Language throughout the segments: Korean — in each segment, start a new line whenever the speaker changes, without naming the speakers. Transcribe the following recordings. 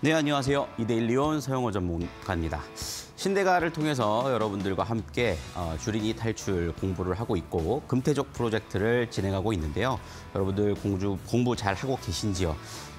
네, 안녕하세요. 이데일리온 서영호 전문가입니다. 신대가를 통해서 여러분들과 함께 줄이 어, 탈출 공부를 하고 있고 금태적 프로젝트를 진행하고 있는데요. 여러분들 공주, 공부 잘하고 계신지요?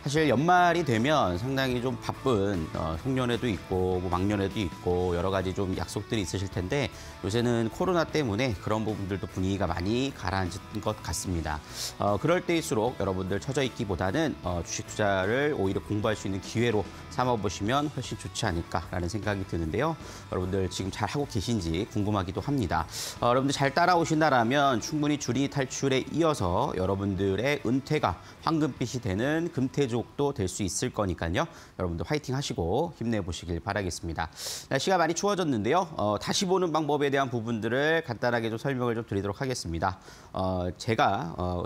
사실 연말이 되면 상당히 좀 바쁜 어, 송년회도 있고 뭐 막년회도 있고 여러 가지 좀 약속들이 있으실 텐데 요새는 코로나 때문에 그런 부분들도 분위기가 많이 가라앉은 것 같습니다. 어, 그럴 때일수록 여러분들 처져 있기보다는 어, 주식 투자를 오히려 공부할 수 있는 기회로 삼아보시면 훨씬 좋지 않을까라는 생각이 드는데요. 여러분들 지금 잘 하고 계신지 궁금하기도 합니다. 어, 여러분들 잘 따라오신다라면 충분히 줄이 탈출에 이어서 여러분들의 은퇴가 황금빛이 되는 금태조 가족도 될 수 있을 거니까요. 여러분들 화이팅 하시고 힘내보시길 바라겠습니다. 날씨가 많이 추워졌는데요. 어, 다시 보는 방법에 대한 부분들을 간단하게 좀 설명을 좀 드리도록 하겠습니다. 어, 제가 어,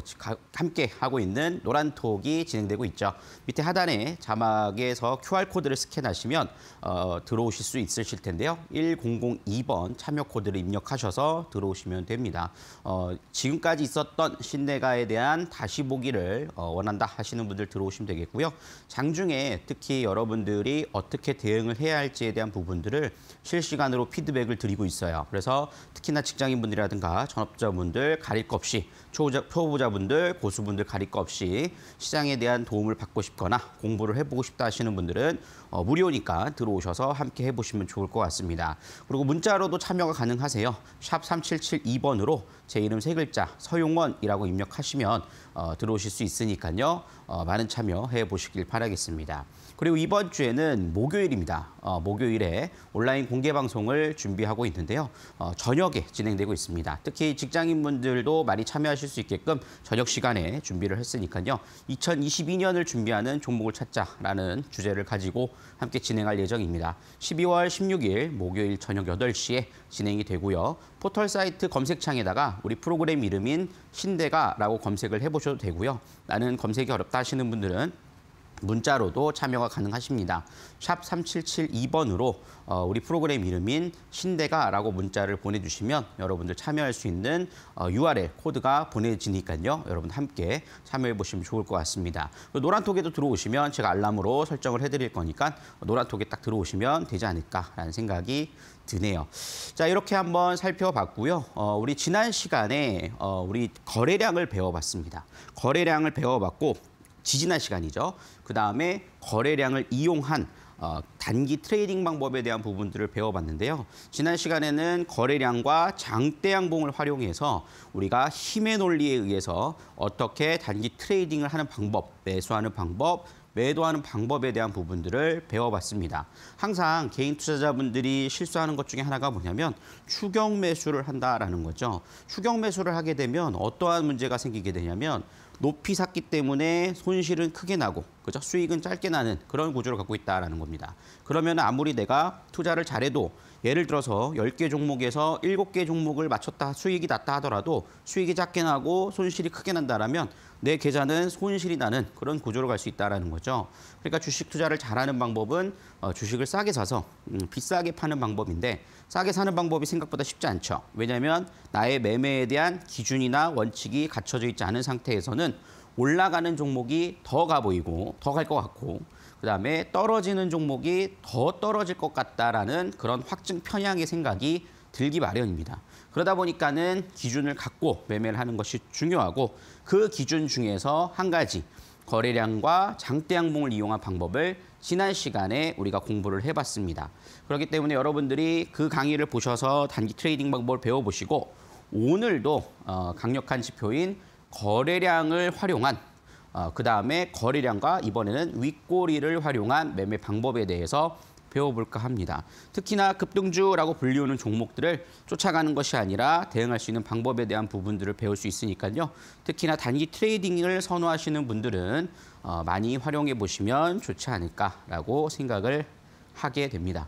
함께 하고 있는 노란톡이 진행되고 있죠. 밑에 하단에 자막에서 QR코드를 스캔하시면 어, 들어오실 수 있으실 텐데요. 1002번 참여 코드를 입력하셔서 들어오시면 됩니다. 어, 지금까지 있었던 신내가에 대한 다시 보기를 어, 원한다 하시는 분들 들어오시면 되겠습니다. 되겠고요. 장중에 특히 여러분들이 어떻게 대응을 해야 할지에 대한 부분들을 실시간으로 피드백을 드리고 있어요. 그래서 특히나 직장인분들이라든가 전업자분들 가릴 것 없이 초보자, 초보자분들, 고수분들 가릴 거 없이 시장에 대한 도움을 받고 싶거나 공부를 해보고 싶다 하시는 분들은 어, 무료니까 들어오셔서 함께 해보시면 좋을 것 같습니다. 그리고 문자로도 참여가 가능하세요. 샵 3772번으로 제 이름 세 글자 서용원이라고 입력하시면 어, 들어오실 수 있으니까요. 어, 많은 참여해 보시길 바라겠습니다. 그리고 이번 주에는 목요일입니다. 어, 목요일에 온라인 공개 방송을 준비하고 있는데요. 어, 저녁에 진행되고 있습니다. 특히 직장인분들도 많이 참여하시 하실 수 있게끔 저녁 시간에 준비를 했으니까요. 2022년을 준비하는 종목을 찾자라는 주제를 가지고 함께 진행할 예정입니다. 12월 16일 목요일 저녁 8시에 진행이 되고요. 포털 사이트 검색창에다가 우리 프로그램 이름인 신대가라고 검색을 해보셔도 되고요. 나는 검색이 어렵다 하시는 분들은 문자로도 참여가 가능하십니다. 샵 3772번으로 어, 우리 프로그램 이름인 신대가라고 문자를 보내주시면 여러분들 참여할 수 있는 어, URL 코드가 보내지니까요. 여러분 함께 참여해 보시면 좋을 것 같습니다. 그 노란톡에도 들어오시면 제가 알람으로 설정을 해드릴 거니까 노란톡에 딱 들어오시면 되지 않을까라는 생각이 드네요. 자 이렇게 한번 살펴봤고요. 어, 우리 지난 시간에 어, 우리 거래량을 배워봤습니다. 거래량을 배워봤고 지지난 시간이죠. 그 다음에 거래량을 이용한 어, 단기 트레이딩 방법에 대한 부분들을 배워봤는데요. 지난 시간에는 거래량과 장대양봉을 활용해서 우리가 힘의 논리에 의해서 어떻게 단기 트레이딩을 하는 방법, 매수하는 방법, 매도하는 방법에 대한 부분들을 배워봤습니다. 항상 개인 투자자분들이 실수하는 것 중에 하나가 뭐냐면 추경 매수를 한다라는 거죠. 추경 매수를 하게 되면 어떠한 문제가 생기게 되냐면 높이 샀기 때문에 손실은 크게 나고 그죠? 수익은 짧게 나는 그런 구조를 갖고 있다라는 겁니다. 그러면 아무리 내가 투자를 잘해도 예를 들어서 10개 종목에서 7개 종목을 맞췄다 수익이 났다 하더라도 수익이 작게 나고 손실이 크게 난다라면 내 계좌는 손실이 나는 그런 구조로 갈 수 있다라는 거죠. 그러니까 주식 투자를 잘하는 방법은 어, 주식을 싸게 사서 음, 비싸게 파는 방법인데 싸게 사는 방법이 생각보다 쉽지 않죠. 왜냐하면 나의 매매에 대한 기준이나 원칙이 갖춰져 있지 않은 상태에서는 올라가는 종목이 더 가 보이고 더 갈 것 같고 그다음에 떨어지는 종목이 더 떨어질 것 같다라는 그런 확증 편향의 생각이 들기 마련입니다. 그러다 보니까는 기준을 갖고 매매를 하는 것이 중요하고 그 기준 중에서 한 가지 거래량과 장대 양봉을 이용한 방법을 지난 시간에 우리가 공부를 해봤습니다. 그렇기 때문에 여러분들이 그 강의를 보셔서 단기 트레이딩 방법을 배워보시고 오늘도 어, 강력한 지표인 거래량을 활용한 어, 그다음에 거래량과 이번에는 윗꼬리를 활용한 매매 방법에 대해서 배워볼까 합니다. 특히나 급등주라고 불리우는 종목들을 쫓아가는 것이 아니라 대응할 수 있는 방법에 대한 부분들을 배울 수 있으니까요. 특히나 단기 트레이딩을 선호하시는 분들은 어, 많이 활용해 보시면 좋지 않을까라고 생각을 하게 됩니다.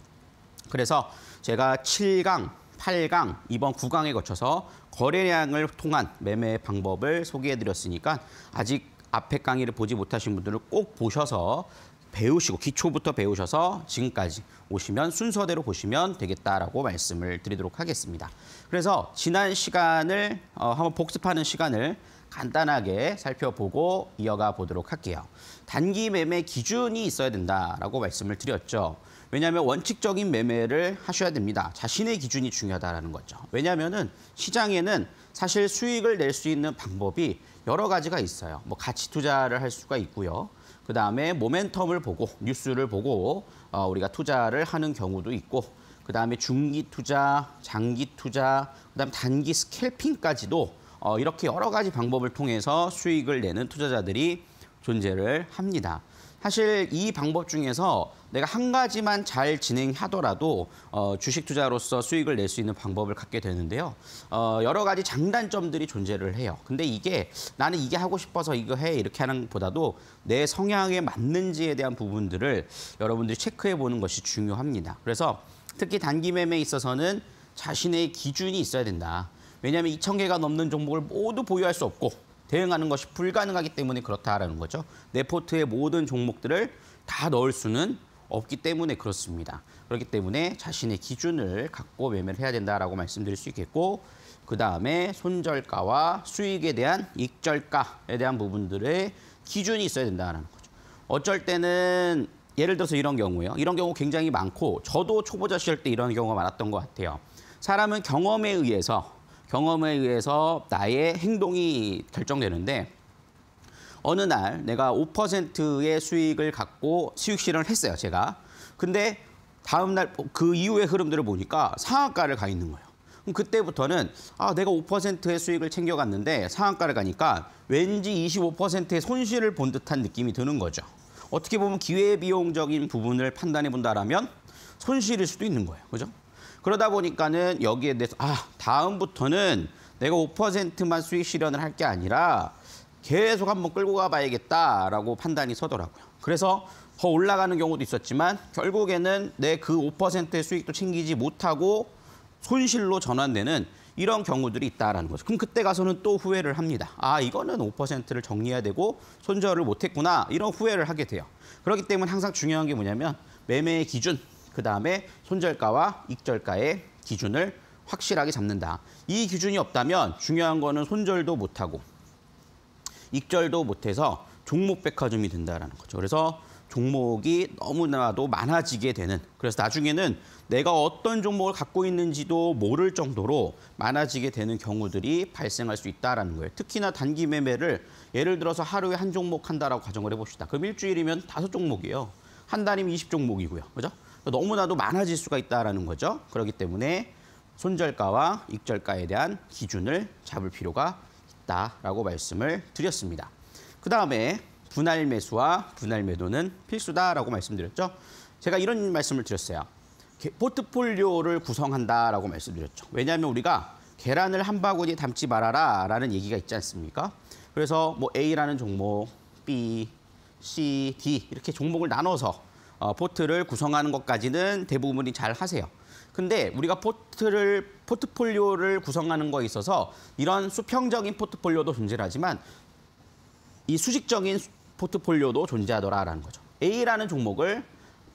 그래서 제가 7강, 8강, 이번 9강에 거쳐서 거래량을 통한 매매 방법을 소개해 드렸으니까 아직 앞에 강의를 보지 못하신 분들은 꼭 보셔서 배우시고 기초부터 배우셔서 지금까지 오시면 순서대로 보시면 되겠다라고 말씀을 드리도록 하겠습니다. 그래서 지난 시간을 어, 한번 복습하는 시간을 간단하게 살펴보고 이어가 보도록 할게요. 단기 매매 기준이 있어야 된다라고 말씀을 드렸죠. 왜냐하면 원칙적인 매매를 하셔야 됩니다. 자신의 기준이 중요하다는 거죠. 왜냐하면 시장에는 사실 수익을 낼 수 있는 방법이 여러 가지가 있어요. 뭐 가치 투자를 할 수가 있고요. 그다음에 모멘텀을 보고 뉴스를 보고 어, 우리가 투자를 하는 경우도 있고 그다음에 중기 투자, 장기 투자, 그다음 단기 스캘핑까지도 어, 이렇게 여러 가지 방법을 통해서 수익을 내는 투자자들이 존재를 합니다. 사실 이 방법 중에서 내가 한 가지만 잘 진행하더라도 어, 주식 투자로서 수익을 낼 수 있는 방법을 갖게 되는데요. 어, 여러 가지 장단점들이 존재를 해요. 근데 이게 나는 이게 하고 싶어서 이거 해 이렇게 하는 보다도 내 성향에 맞는지에 대한 부분들을 여러분들이 체크해 보는 것이 중요합니다. 그래서 특히 단기 매매에 있어서는 자신의 기준이 있어야 된다. 왜냐하면 2천 개가 넘는 종목을 모두 보유할 수 없고 대응하는 것이 불가능하기 때문에 그렇다라는 거죠. 내 포트의 모든 종목들을 다 넣을 수는 없기 때문에 그렇습니다. 그렇기 때문에 자신의 기준을 갖고 매매를 해야 된다라고 말씀드릴 수 있겠고 그 다음에 손절가와 수익에 대한 익절가에 대한 부분들의 기준이 있어야 된다는 거죠. 어쩔 때는 예를 들어서 이런 경우예요. 이런 경우 굉장히 많고 저도 초보자 시절 때 이런 경우가 많았던 것 같아요. 사람은 경험에 의해서 경험에 의해서 나의 행동이 결정되는데 어느 날 내가 5%의 수익을 갖고 수익 실현을 했어요, 제가. 근데 다음 날 그 이후의 흐름들을 보니까 상한가를 가 있는 거예요. 그럼 그때부터는 아, 내가 5%의 수익을 챙겨갔는데 상한가를 가니까 왠지 25%의 손실을 본 듯한 느낌이 드는 거죠. 어떻게 보면 기회비용적인 부분을 판단해 본다라면 손실일 수도 있는 거예요. 그죠? 그러다 보니까는 여기에 대해서 아, 다음부터는 내가 5%만 수익 실현을 할 게 아니라 계속 한번 끌고 가봐야겠다라고 판단이 서더라고요. 그래서 더 올라가는 경우도 있었지만 결국에는 내 그 5%의 수익도 챙기지 못하고 손실로 전환되는 이런 경우들이 있다라는 거죠. 그럼 그때 가서는 또 후회를 합니다. 아, 이거는 5%를 정리해야 되고 손절을 못했구나 이런 후회를 하게 돼요. 그렇기 때문에 항상 중요한 게 뭐냐면 매매의 기준, 그다음에 손절가와 익절가의 기준을 확실하게 잡는다. 이 기준이 없다면 중요한 거는 손절도 못하고 익절도 못해서 종목백화점이 된다라는 거죠. 그래서 종목이 너무나도 많아지게 되는 그래서 나중에는 내가 어떤 종목을 갖고 있는지도 모를 정도로 많아지게 되는 경우들이 발생할 수 있다라는 거예요. 특히나 단기 매매를 예를 들어서 하루에 한 종목 한다라고 가정을 해봅시다. 그럼 일주일이면 다섯 종목이에요. 한 달이면 이십 종목이고요. 그죠? 너무나도 많아질 수가 있다라는 거죠. 그렇기 때문에 손절가와 익절가에 대한 기준을 잡을 필요가 있다라고 말씀을 드렸습니다. 그 다음에 분할 매수와 분할 매도는 필수다라고 말씀드렸죠. 제가 이런 말씀을 드렸어요. 포트폴리오를 구성한다라고 말씀드렸죠. 왜냐하면 우리가 계란을 한 바구니 에 담지 말아라 라는 얘기가 있지 않습니까? 그래서 뭐 A라는 종목, B, C, D 이렇게 종목을 나눠서 어, 포트를 구성하는 것까지는 대부분이 잘 하세요. 근데 우리가 포트를 포트폴리오를 구성하는 거에 있어서 이런 수평적인 포트폴리오도 존재하지만 이 수직적인 포트폴리오도 존재하더라라는 거죠. A라는 종목을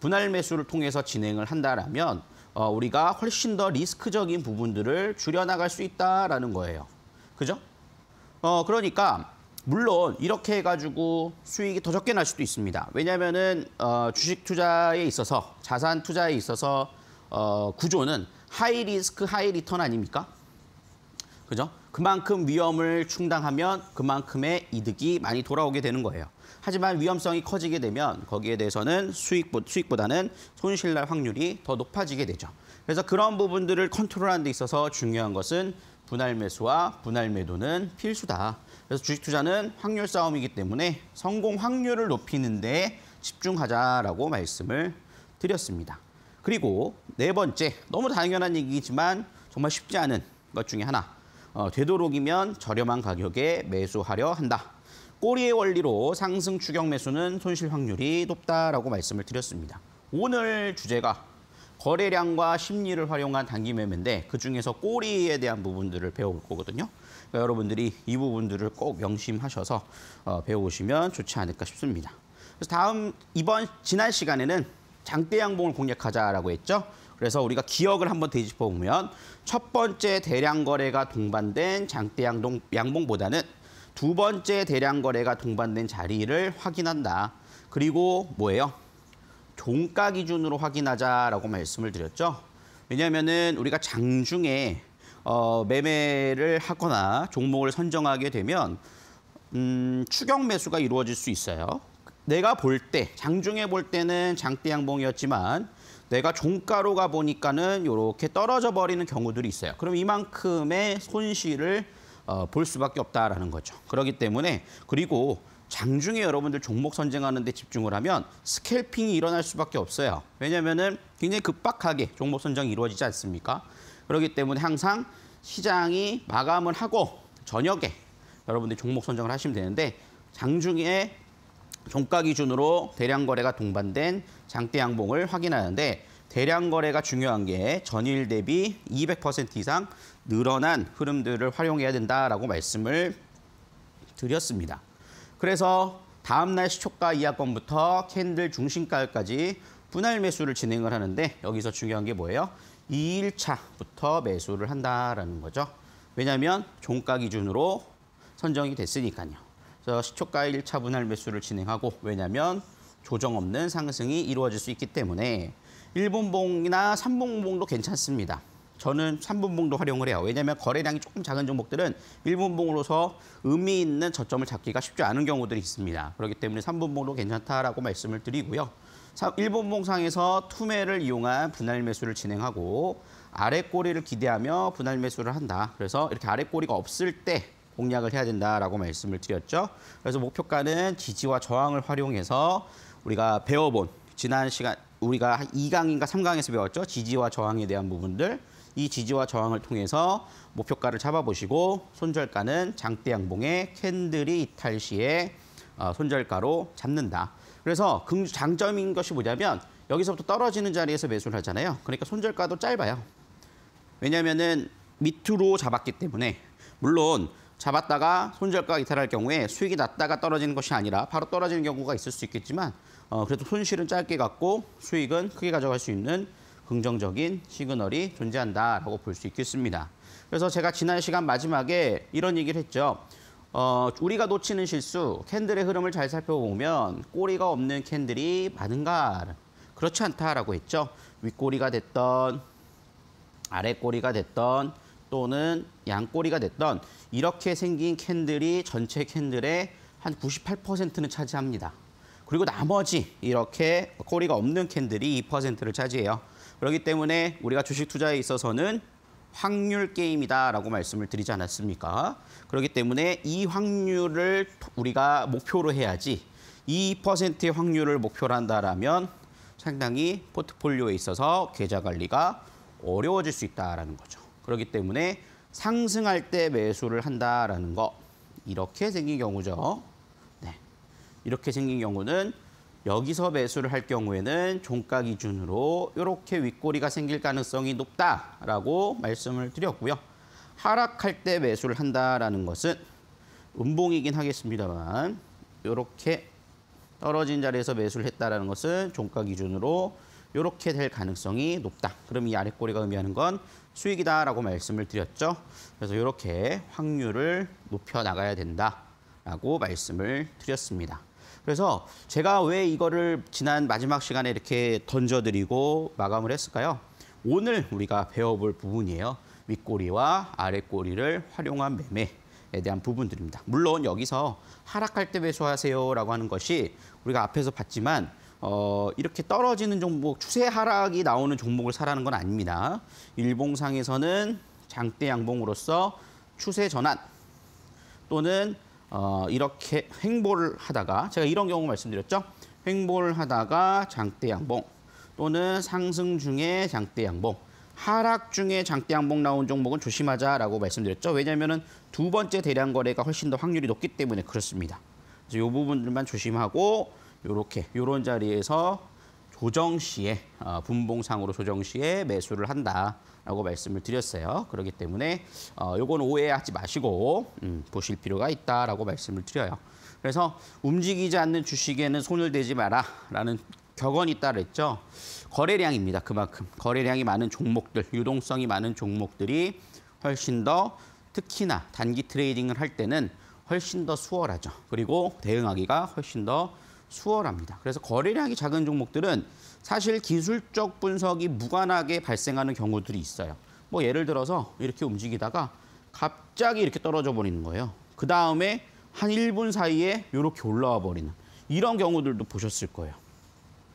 분할 매수를 통해서 진행을 한다라면 어, 우리가 훨씬 더 리스크적인 부분들을 줄여나갈 수 있다라는 거예요. 그죠? 어, 그러니까 물론 이렇게 해가지고 수익이 더 적게 날 수도 있습니다. 왜냐하면은 어, 주식 투자에 있어서 자산 투자에 있어서 어, 구조는 하이 리스크 하이 리턴 아닙니까? 그죠? 그만큼 위험을 충당하면 그만큼의 이득이 많이 돌아오게 되는 거예요. 하지만 위험성이 커지게 되면 거기에 대해서는 수익보, 수익보다는 손실 날 확률이 더 높아지게 되죠. 그래서 그런 부분들을 컨트롤하는 데 있어서 중요한 것은 분할 매수와 분할 매도는 필수다. 그래서 주식 투자는 확률 싸움이기 때문에 성공 확률을 높이는 데 집중하자라고 말씀을 드렸습니다. 그리고 네 번째, 너무 당연한 얘기지만 정말 쉽지 않은 것 중에 하나. 어, 되도록이면 저렴한 가격에 매수하려 한다. 꼬리의 원리로 상승 추격 매수는 손실 확률이 높다라고 말씀을 드렸습니다. 오늘 주제가 거래량과 심리를 활용한 단기 매매인데 그중에서 꼬리에 대한 부분들을 배워볼 거거든요. 그러니까 여러분들이 이 부분들을 꼭 명심하셔서 어, 배워오시면 좋지 않을까 싶습니다. 그래서 다음 이번 지난 시간에는 장대양봉을 공략하자라고 했죠. 그래서 우리가 기억을 한번 되짚어 보면 첫 번째 대량 거래가 동반된 장대양동 양봉보다는 두 번째 대량 거래가 동반된 자리를 확인한다. 그리고 뭐예요? 종가 기준으로 확인하자라고 말씀을 드렸죠. 왜냐하면은 우리가 장중에 어, 매매를 하거나 종목을 선정하게 되면 음, 추격 매수가 이루어질 수 있어요. 내가 볼 때, 장중에 볼 때는 장대 양봉이었지만 내가 종가로 가보니까는 이렇게 떨어져 버리는 경우들이 있어요. 그럼 이만큼의 손실을 어, 볼 수밖에 없다라는 거죠. 그렇기 때문에 그리고 장중에 여러분들 종목 선정하는 데 집중을 하면 스캘핑이 일어날 수밖에 없어요. 왜냐면은 굉장히 급박하게 종목 선정이 이루어지지 않습니까? 그렇기 때문에 항상 시장이 마감을 하고 저녁에 여러분들 종목 선정을 하시면 되는데 장중에 종가 기준으로 대량 거래가 동반된 장대 양봉을 확인하는데 대량 거래가 중요한 게 전일 대비 200% 이상 늘어난 흐름들을 활용해야 된다라고 말씀을 드렸습니다. 그래서 다음 날 시초가 이하권부터 캔들 중심가까지 분할 매수를 진행을 하는데 여기서 중요한 게 뭐예요? 2일차부터 매수를 한다라는 거죠. 왜냐하면 종가 기준으로 선정이 됐으니까요. 시초가 1차 분할 매수를 진행하고 왜냐하면 조정 없는 상승이 이루어질 수 있기 때문에 1분봉이나 3분봉도 괜찮습니다. 저는 3분봉도 활용을 해요. 왜냐하면 거래량이 조금 작은 종목들은 1분봉으로서 의미 있는 저점을 잡기가 쉽지 않은 경우들이 있습니다. 그렇기 때문에 3분봉도 괜찮다라고 말씀을 드리고요. 1분봉 상에서 투매를 이용한 분할 매수를 진행하고 아래 꼬리를 기대하며 분할 매수를 한다. 그래서 이렇게 아래 꼬리가 없을 때 공략을 해야 된다라고 말씀을 드렸죠. 그래서 목표가는 지지와 저항을 활용해서 우리가 배워본 지난 시간 우리가 2강인가 3강에서 배웠죠. 지지와 저항에 대한 부분들. 이 지지와 저항을 통해서 목표가를 잡아보시고 손절가는 장대양봉의 캔들이 이탈 시에 어, 손절가로 잡는다. 그래서 장점인 것이 뭐냐면 여기서부터 떨어지는 자리에서 매수를 하잖아요. 그러니까 손절가도 짧아요. 왜냐하면 밑으로 잡았기 때문에 물론 잡았다가 손절과 이탈할 경우에 수익이 낮다가 떨어지는 것이 아니라 바로 떨어지는 경우가 있을 수 있겠지만 어, 그래도 손실은 짧게 갖고 수익은 크게 가져갈 수 있는 긍정적인 시그널이 존재한다라고 볼 수 있겠습니다. 그래서 제가 지난 시간 마지막에 이런 얘기를 했죠. 어, 우리가 놓치는 실수, 캔들의 흐름을 잘 살펴보면 꼬리가 없는 캔들이 많은가? 그렇지 않다라고 했죠. 윗꼬리가 됐던 아랫꼬리가 됐던 또는 양꼬리가 됐던 이렇게 생긴 캔들이 전체 캔들의 한 98%는 차지합니다. 그리고 나머지 이렇게 꼬리가 없는 캔들이 2%를 차지해요. 그렇기 때문에 우리가 주식 투자에 있어서는 확률 게임이다라고 말씀을 드리지 않았습니까? 그렇기 때문에 이 확률을 우리가 목표로 해야지 2%의 확률을 목표로 한다라면 상당히 포트폴리오에 있어서 계좌 관리가 어려워질 수 있다라는 거죠. 그렇기 때문에 상승할 때 매수를 한다라는 거 이렇게 생긴 경우죠. 네. 이렇게 생긴 경우는 여기서 매수를 할 경우에는 종가 기준으로 이렇게 윗꼬리가 생길 가능성이 높다라고 말씀을 드렸고요. 하락할 때 매수를 한다라는 것은 음봉이긴 하겠습니다만 이렇게 떨어진 자리에서 매수를 했다라는 것은 종가 기준으로 이렇게 될 가능성이 높다. 그럼 이 아래 꼬리가 의미하는 건 수익이다라고 말씀을 드렸죠. 그래서 이렇게 확률을 높여 나가야 된다라고 말씀을 드렸습니다. 그래서 제가 왜 이거를 지난 마지막 시간에 이렇게 던져드리고 마감을 했을까요? 오늘 우리가 배워볼 부분이에요. 윗꼬리와 아랫꼬리를 활용한 매매. 에 대한 부분들입니다. 물론 여기서 하락할 때 매수하세요라고 하는 것이 우리가 앞에서 봤지만 어, 이렇게 떨어지는 종목, 뭐 추세 하락이 나오는 종목을 사라는 건 아닙니다. 일봉상에서는 장대 양봉으로서 추세 전환 또는 어, 이렇게 횡보를 하다가 제가 이런 경우 말씀드렸죠. 횡보를 하다가 장대 양봉 또는 상승 중에 장대 양봉 하락 중에 장대 양봉 나온 종목은 조심하자라고 말씀드렸죠. 왜냐하면 두 번째 대량 거래가 훨씬 더 확률이 높기 때문에 그렇습니다. 그래서 이 부분들만 조심하고 요렇게 요런 자리에서 조정 시에 어, 분봉상으로 조정 시에 매수를 한다라고 말씀을 드렸어요. 그렇기 때문에 어, 요건 오해하지 마시고 음, 보실 필요가 있다라고 말씀을 드려요. 그래서 움직이지 않는 주식에는 손을 대지 마라라는 격언이 따르죠. 거래량입니다. 그만큼 거래량이 많은 종목들, 유동성이 많은 종목들이 훨씬 더 특히나 단기 트레이딩을 할 때는 훨씬 더 수월하죠. 그리고 대응하기가 훨씬 더 수월합니다. 그래서 거래량이 작은 종목들은 사실 기술적 분석이 무관하게 발생하는 경우들이 있어요. 뭐 예를 들어서 이렇게 움직이다가 갑자기 이렇게 떨어져 버리는 거예요. 그 다음에 한 1분 사이에 이렇게 올라와 버리는 이런 경우들도 보셨을 거예요.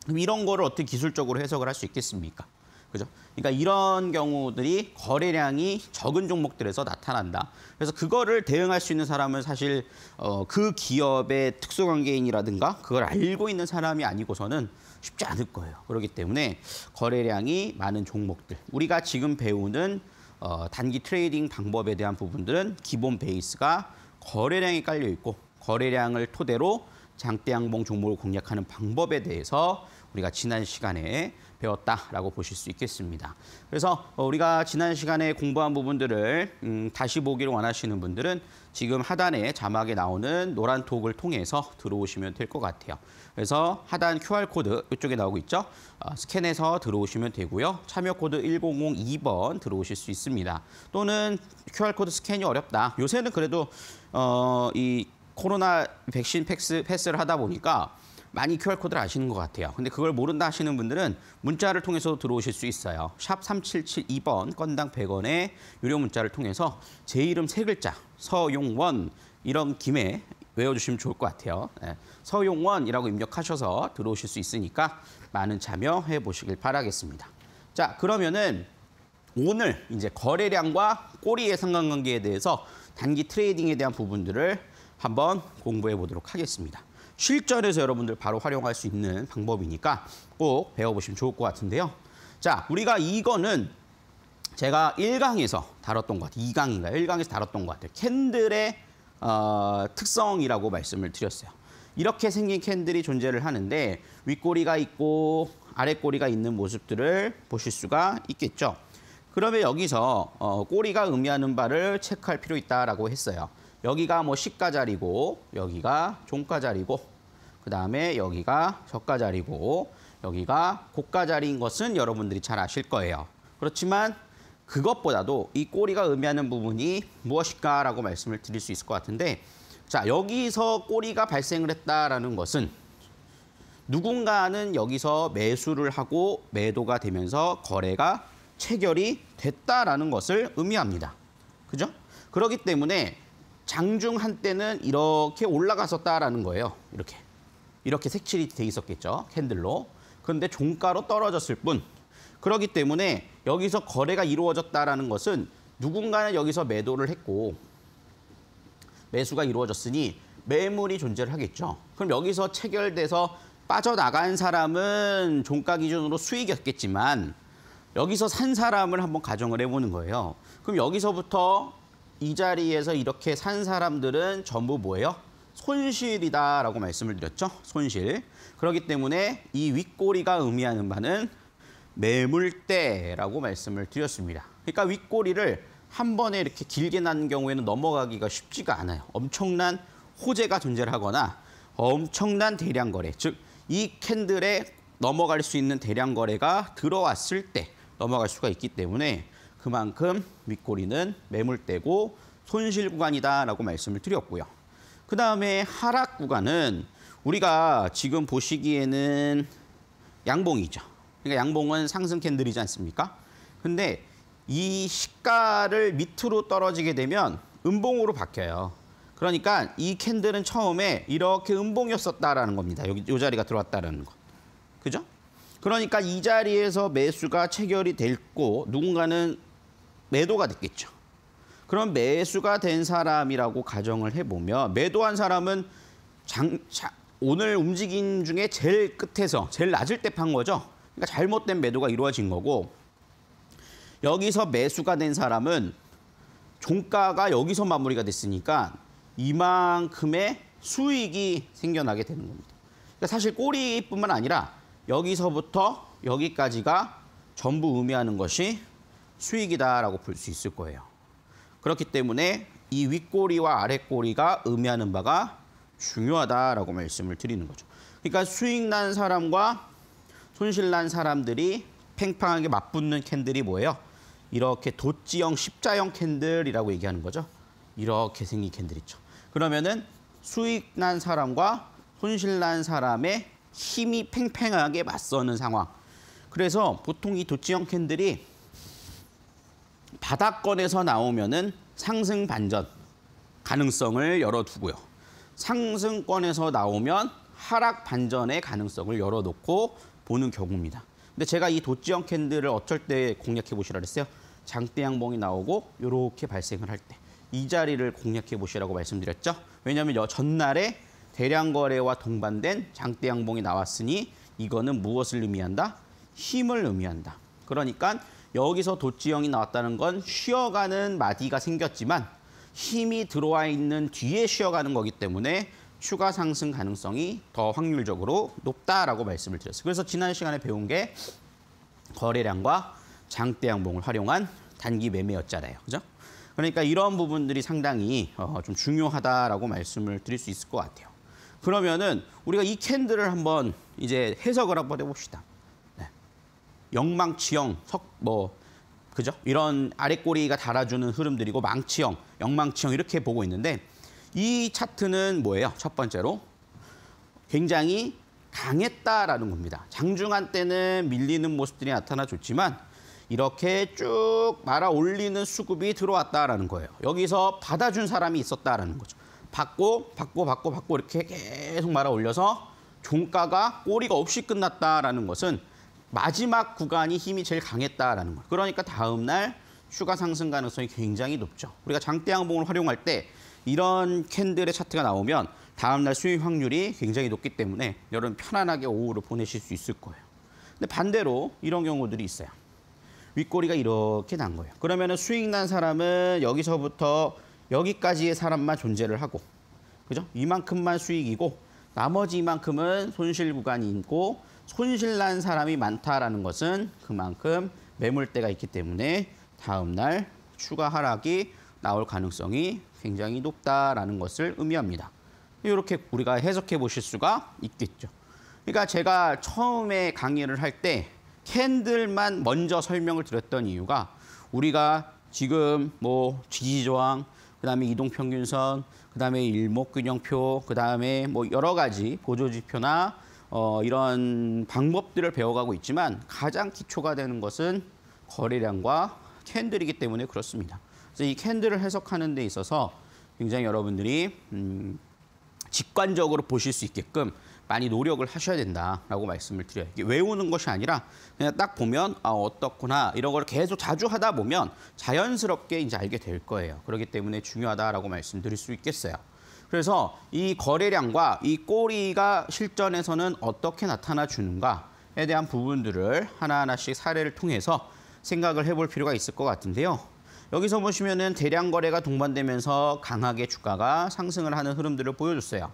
그럼 이런 거를 어떻게 기술적으로 해석을 할 수 있겠습니까? 그죠? 그러니까 이런 경우들이 거래량이 적은 종목들에서 나타난다. 그래서 그거를 대응할 수 있는 사람은 사실 어, 그 기업의 특수관계인이라든가 그걸 알고 있는 사람이 아니고서는 쉽지 않을 거예요. 그렇기 때문에 거래량이 많은 종목들. 우리가 지금 배우는 어, 단기 트레이딩 방법에 대한 부분들은 기본 베이스가 거래량이 깔려 있고 거래량을 토대로 장대양봉 종목을 공략하는 방법에 대해서 우리가 지난 시간에 배웠다라고 보실 수 있겠습니다. 그래서 어, 우리가 지난 시간에 공부한 부분들을 음, 다시 보기를 원하시는 분들은 지금 하단에 자막에 나오는 노란 톡을 통해서 들어오시면 될 것 같아요. 그래서 하단 QR코드 이쪽에 나오고 있죠. 어, 스캔해서 들어오시면 되고요. 참여코드 1002번 들어오실 수 있습니다. 또는 QR코드 스캔이 어렵다. 요새는 그래도 어, 이 코로나 백신 패스, 패스를 하다 보니까 많이 QR코드를 아시는 것 같아요. 근데 그걸 모른다 하시는 분들은 문자를 통해서 들어오실 수 있어요. 샵 3772번 건당 1 0 0원의 유료 문자를 통해서 제 이름 세 글자 서용원 이런 김에 외워주시면 좋을 것 같아요. 네. 서용원이라고 입력하셔서 들어오실 수 있으니까 많은 참여해 보시길 바라겠습니다. 자, 그러면은 오늘 이제 거래량과 꼬리의 상관관계에 대해서 단기 트레이딩에 대한 부분들을 한번 공부해 보도록 하겠습니다. 실전에서 여러분들 바로 활용할 수 있는 방법이니까 꼭 배워보시면 좋을 것 같은데요. 자, 우리가 이거는 제가 1강에서 다뤘던 것 같아요. 2강인가요? 1강에서 다뤘던 것 같아요. 캔들의 어, 특성이라고 말씀을 드렸어요. 이렇게 생긴 캔들이 존재를 하는데 윗꼬리가 있고 아랫꼬리가 있는 모습들을 보실 수가 있겠죠. 그러면 여기서 어, 꼬리가 의미하는 바를 체크할 필요 있다라고 했어요. 여기가 뭐 시가 자리고 여기가 종가 자리고 그다음에 여기가 저가 자리고 여기가 고가 자리인 것은 여러분들이 잘 아실 거예요. 그렇지만 그것보다도 이 꼬리가 의미하는 부분이 무엇일까라고 말씀을 드릴 수 있을 것 같은데 자 여기서 꼬리가 발생을 했다라는 것은 누군가는 여기서 매수를 하고 매도가 되면서 거래가 체결이 됐다라는 것을 의미합니다. 그죠? 그렇기 때문에 장중 한때는 이렇게 올라갔었다라는 거예요. 이렇게. 이렇게 색칠이 돼 있었겠죠. 캔들로. 그런데 종가로 떨어졌을 뿐. 그러기 때문에 여기서 거래가 이루어졌다라는 것은 누군가는 여기서 매도를 했고 매수가 이루어졌으니 매물이 존재를 하겠죠. 그럼 여기서 체결돼서 빠져나간 사람은 종가 기준으로 수익이었겠지만 여기서 산 사람을 한번 가정을 해보는 거예요. 그럼 여기서부터 이 자리에서 이렇게 산 사람들은 전부 뭐예요? 손실이다라고 말씀을 드렸죠. 손실. 그렇기 때문에 이 윗꼬리가 의미하는 바는 매물대라고 말씀을 드렸습니다. 그러니까 윗꼬리를 한 번에 이렇게 길게 난 경우에는 넘어가기가 쉽지가 않아요. 엄청난 호재가 존재 하거나 엄청난 대량 거래, 즉 이 캔들에 넘어갈 수 있는 대량 거래가 들어왔을 때 넘어갈 수가 있기 때문에 그만큼 윗꼬리는 매물대고 손실 구간이다라고 말씀을 드렸고요. 그다음에 하락 구간은 우리가 지금 보시기에는 양봉이죠. 그러니까 양봉은 상승 캔들이지 않습니까? 근데 이 시가를 밑으로 떨어지게 되면 음봉으로 바뀌어요. 그러니까 이 캔들은 처음에 이렇게 음봉이었었다라는 겁니다. 여기 이 자리가 들어왔다라는 거. 그죠? 그러니까 이 자리에서 매수가 체결이 됐고 누군가는 매도가 됐겠죠. 그럼 매수가 된 사람이라고 가정을 해보면 매도한 사람은 장, 자, 오늘 움직임 중에 제일 끝에서 제일 낮을 때 판 거죠. 그러니까 잘못된 매도가 이루어진 거고 여기서 매수가 된 사람은 종가가 여기서 마무리가 됐으니까 이만큼의 수익이 생겨나게 되는 겁니다. 그러니까 사실 꼬리뿐만 아니라 여기서부터 여기까지가 전부 의미하는 것이 수익이다라고 볼 수 있을 거예요. 그렇기 때문에 이 윗꼬리와 아랫꼬리가 의미하는 바가 중요하다라고 말씀을 드리는 거죠. 그러니까 수익 난 사람과 손실 난 사람들이 팽팽하게 맞붙는 캔들이 뭐예요? 이렇게 도지형, 십자형 캔들이라고 얘기하는 거죠. 이렇게 생긴 캔들 있죠. 그러면은 수익 난 사람과 손실 난 사람의 힘이 팽팽하게 맞서는 상황. 그래서 보통 이 도지형 캔들이 바닥권에서 나오면은 상승 반전 가능성을 열어두고요. 상승권에서 나오면 하락 반전의 가능성을 열어놓고 보는 경우입니다. 근데 제가 이 도지형 캔들을 어쩔 때 공략해 보시라 그랬어요. 장대 양봉이 나오고 이렇게 발생을 할 때 이 자리를 공략해 보시라고 말씀드렸죠. 왜냐하면 전날에 대량 거래와 동반된 장대 양봉이 나왔으니 이거는 무엇을 의미한다? 힘을 의미한다. 그러니까 여기서 도지형이 나왔다는 건 쉬어가는 마디가 생겼지만 힘이 들어와 있는 뒤에 쉬어가는 거기 때문에 추가 상승 가능성이 더 확률적으로 높다라고 말씀을 드렸어요. 그래서 지난 시간에 배운 게 거래량과 장대 양봉을 활용한 단기 매매였잖아요. 그죠? 그러니까 이런 부분들이 상당히 어, 좀 중요하다라고 말씀을 드릴 수 있을 것 같아요. 그러면은 우리가 이 캔들을 한번 이제 해석을 한번 해봅시다. 영망치형 석 뭐 그죠? 이런 아랫꼬리가 달아주는 흐름들이고 망치형, 영망치형 이렇게 보고 있는데 이 차트는 뭐예요? 첫 번째로 굉장히 강했다라는 겁니다. 장중한 때는 밀리는 모습들이 나타나 좋지만 이렇게 쭉 말아 올리는 수급이 들어왔다라는 거예요. 여기서 받아준 사람이 있었다라는 거죠. 받고 받고 받고 받고 이렇게 계속 말아 올려서 종가가 꼬리가 없이 끝났다라는 것은 마지막 구간이 힘이 제일 강했다라는 거예요. 그러니까 다음 날 추가 상승 가능성이 굉장히 높죠. 우리가 장대양봉을 활용할 때 이런 캔들의 차트가 나오면 다음 날 수익 확률이 굉장히 높기 때문에 여러분 편안하게 오후를 보내실 수 있을 거예요. 근데 반대로 이런 경우들이 있어요. 윗꼬리가 이렇게 난 거예요. 그러면 수익 난 사람은 여기서부터 여기까지의 사람만 존재를 하고 그죠? 이만큼만 수익이고 나머지 이만큼은 손실 구간이 있고 손실 난 사람이 많다라는 것은 그만큼 매물대가 있기 때문에 다음 날 추가 하락이 나올 가능성이 굉장히 높다라는 것을 의미합니다. 이렇게 우리가 해석해 보실 수가 있겠죠. 그러니까 제가 처음에 강의를 할 때 캔들만 먼저 설명을 드렸던 이유가 우리가 지금 뭐 지지 저항, 그다음에 이동 평균선, 그다음에 일목균형표, 그다음에 뭐 여러 가지 보조 지표나 어, 이런 방법들을 배워가고 있지만 가장 기초가 되는 것은 거래량과 캔들이기 때문에 그렇습니다. 그래서 이 캔들을 해석하는 데 있어서 굉장히 여러분들이 음, 직관적으로 보실 수 있게끔 많이 노력을 하셔야 된다라고 말씀을 드려요. 이게 외우는 것이 아니라 그냥 딱 보면 아 어떻구나 이런 걸 계속 자주 하다 보면 자연스럽게 이제 알게 될 거예요. 그렇기 때문에 중요하다라고 말씀드릴 수 있겠어요. 그래서 이 거래량과 이 꼬리가 실전에서는 어떻게 나타나 주는가에 대한 부분들을 하나하나씩 사례를 통해서 생각을 해볼 필요가 있을 것 같은데요. 여기서 보시면은 대량 거래가 동반되면서 강하게 주가가 상승을 하는 흐름들을 보여줬어요.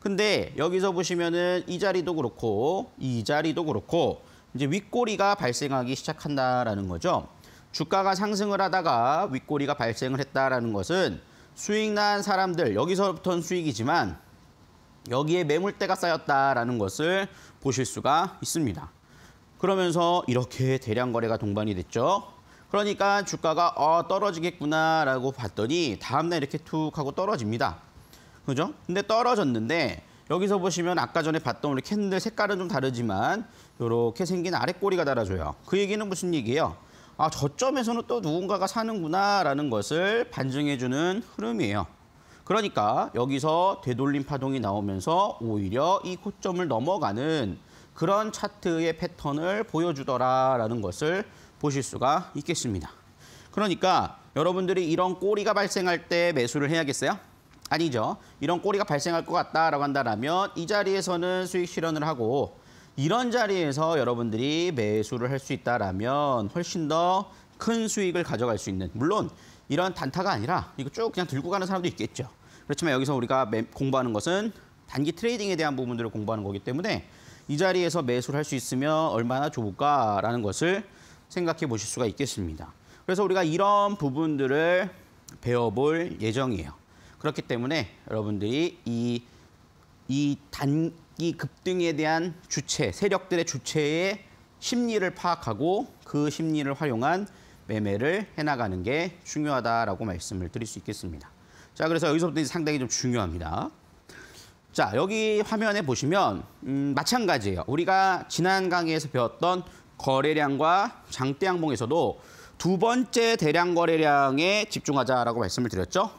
근데 여기서 보시면은 이 자리도 그렇고 이 자리도 그렇고 이제 윗꼬리가 발생하기 시작한다라는 거죠. 주가가 상승을 하다가 윗꼬리가 발생을 했다라는 것은 수익 난 사람들, 여기서부터는 수익이지만 여기에 매물대가 쌓였다라는 것을 보실 수가 있습니다. 그러면서 이렇게 대량 거래가 동반이 됐죠. 그러니까 주가가 어, 떨어지겠구나라고 봤더니 다음날 이렇게 툭 하고 떨어집니다. 그죠? 근데 떨어졌는데 여기서 보시면 아까 전에 봤던 우리 캔들 색깔은 좀 다르지만 이렇게 생긴 아랫꼬리가 달아줘요. 그 얘기는 무슨 얘기예요? 아, 저점에서는 또 누군가가 사는구나라는 것을 반증해주는 흐름이에요. 그러니까 여기서 되돌림 파동이 나오면서 오히려 이 고점을 넘어가는 그런 차트의 패턴을 보여주더라라는 것을 보실 수가 있겠습니다. 그러니까 여러분들이 이런 꼬리가 발생할 때 매수를 해야겠어요? 아니죠. 이런 꼬리가 발생할 것 같다라고 한다면 이 자리에서는 수익 실현을 하고 이런 자리에서 여러분들이 매수를 할 수 있다라면 훨씬 더 큰 수익을 가져갈 수 있는 물론 이런 단타가 아니라 이거 쭉 그냥 들고 가는 사람도 있겠죠. 그렇지만 여기서 우리가 공부하는 것은 단기 트레이딩에 대한 부분들을 공부하는 거기 때문에 이 자리에서 매수를 할 수 있으면 얼마나 좋을까라는 것을 생각해 보실 수가 있겠습니다. 그래서 우리가 이런 부분들을 배워볼 예정이에요. 그렇기 때문에 여러분들이 이이 단기 급등에 대한 주체, 세력들의 주체의 심리를 파악하고 그 심리를 활용한 매매를 해나가는 게 중요하다라고 말씀을 드릴 수 있겠습니다. 자, 그래서 여기서부터 상당히 좀 중요합니다. 자, 여기 화면에 보시면 음, 마찬가지예요. 우리가 지난 강의에서 배웠던 거래량과 장대양봉에서도 두 번째 대량 거래량에 집중하자라고 말씀을 드렸죠.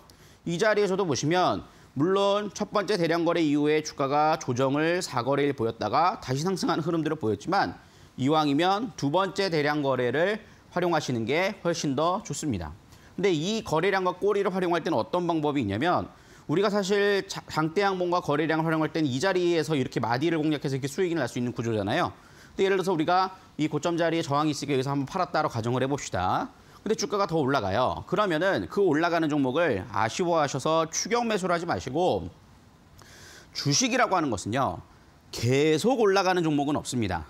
이 자리에서도 보시면 물론 첫 번째 대량 거래 이후에 주가가 조정을 사거래일 보였다가 다시 상승하는 흐름대로 보였지만 이왕이면 두 번째 대량 거래를 활용하시는 게 훨씬 더 좋습니다. 근데 이 거래량과 꼬리를 활용할 때는 어떤 방법이 있냐면 우리가 사실 장대 항봉과 거래량을 활용할 때는 이 자리에서 이렇게 마디를 공략해서 이렇게 수익을 날수 있는 구조잖아요. 근데 예를 들어서 우리가 이 고점 자리에 저항이 있으니까 여기서 한번 팔았다로 가정을 해봅시다. 근데 주가가 더 올라가요. 그러면은 그 올라가는 종목을 아쉬워하셔서 추격 매수를 하지 마시고 주식이라고 하는 것은요. 계속 올라가는 종목은 없습니다.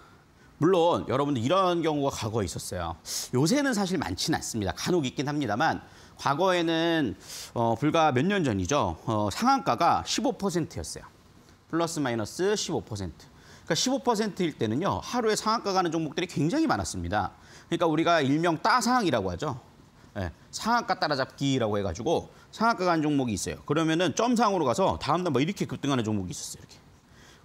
물론 여러분들 이런 경우가 과거에 있었어요. 요새는 사실 많지는 않습니다. 간혹 있긴 합니다만 과거에는 어, 불과 몇 년 전이죠. 어, 상한가가 15%였어요. 플러스 마이너스 15%. 그러니까 15%일 때는요. 하루에 상한가 가는 종목들이 굉장히 많았습니다. 그러니까 우리가 일명 따상이라고 하죠. 예, 상한가 따라잡기라고 해가지고 상한가가 한 종목이 있어요. 그러면은 점상으로 가서 다음날 뭐 이렇게 급등하는 종목이 있었어요. 이렇게.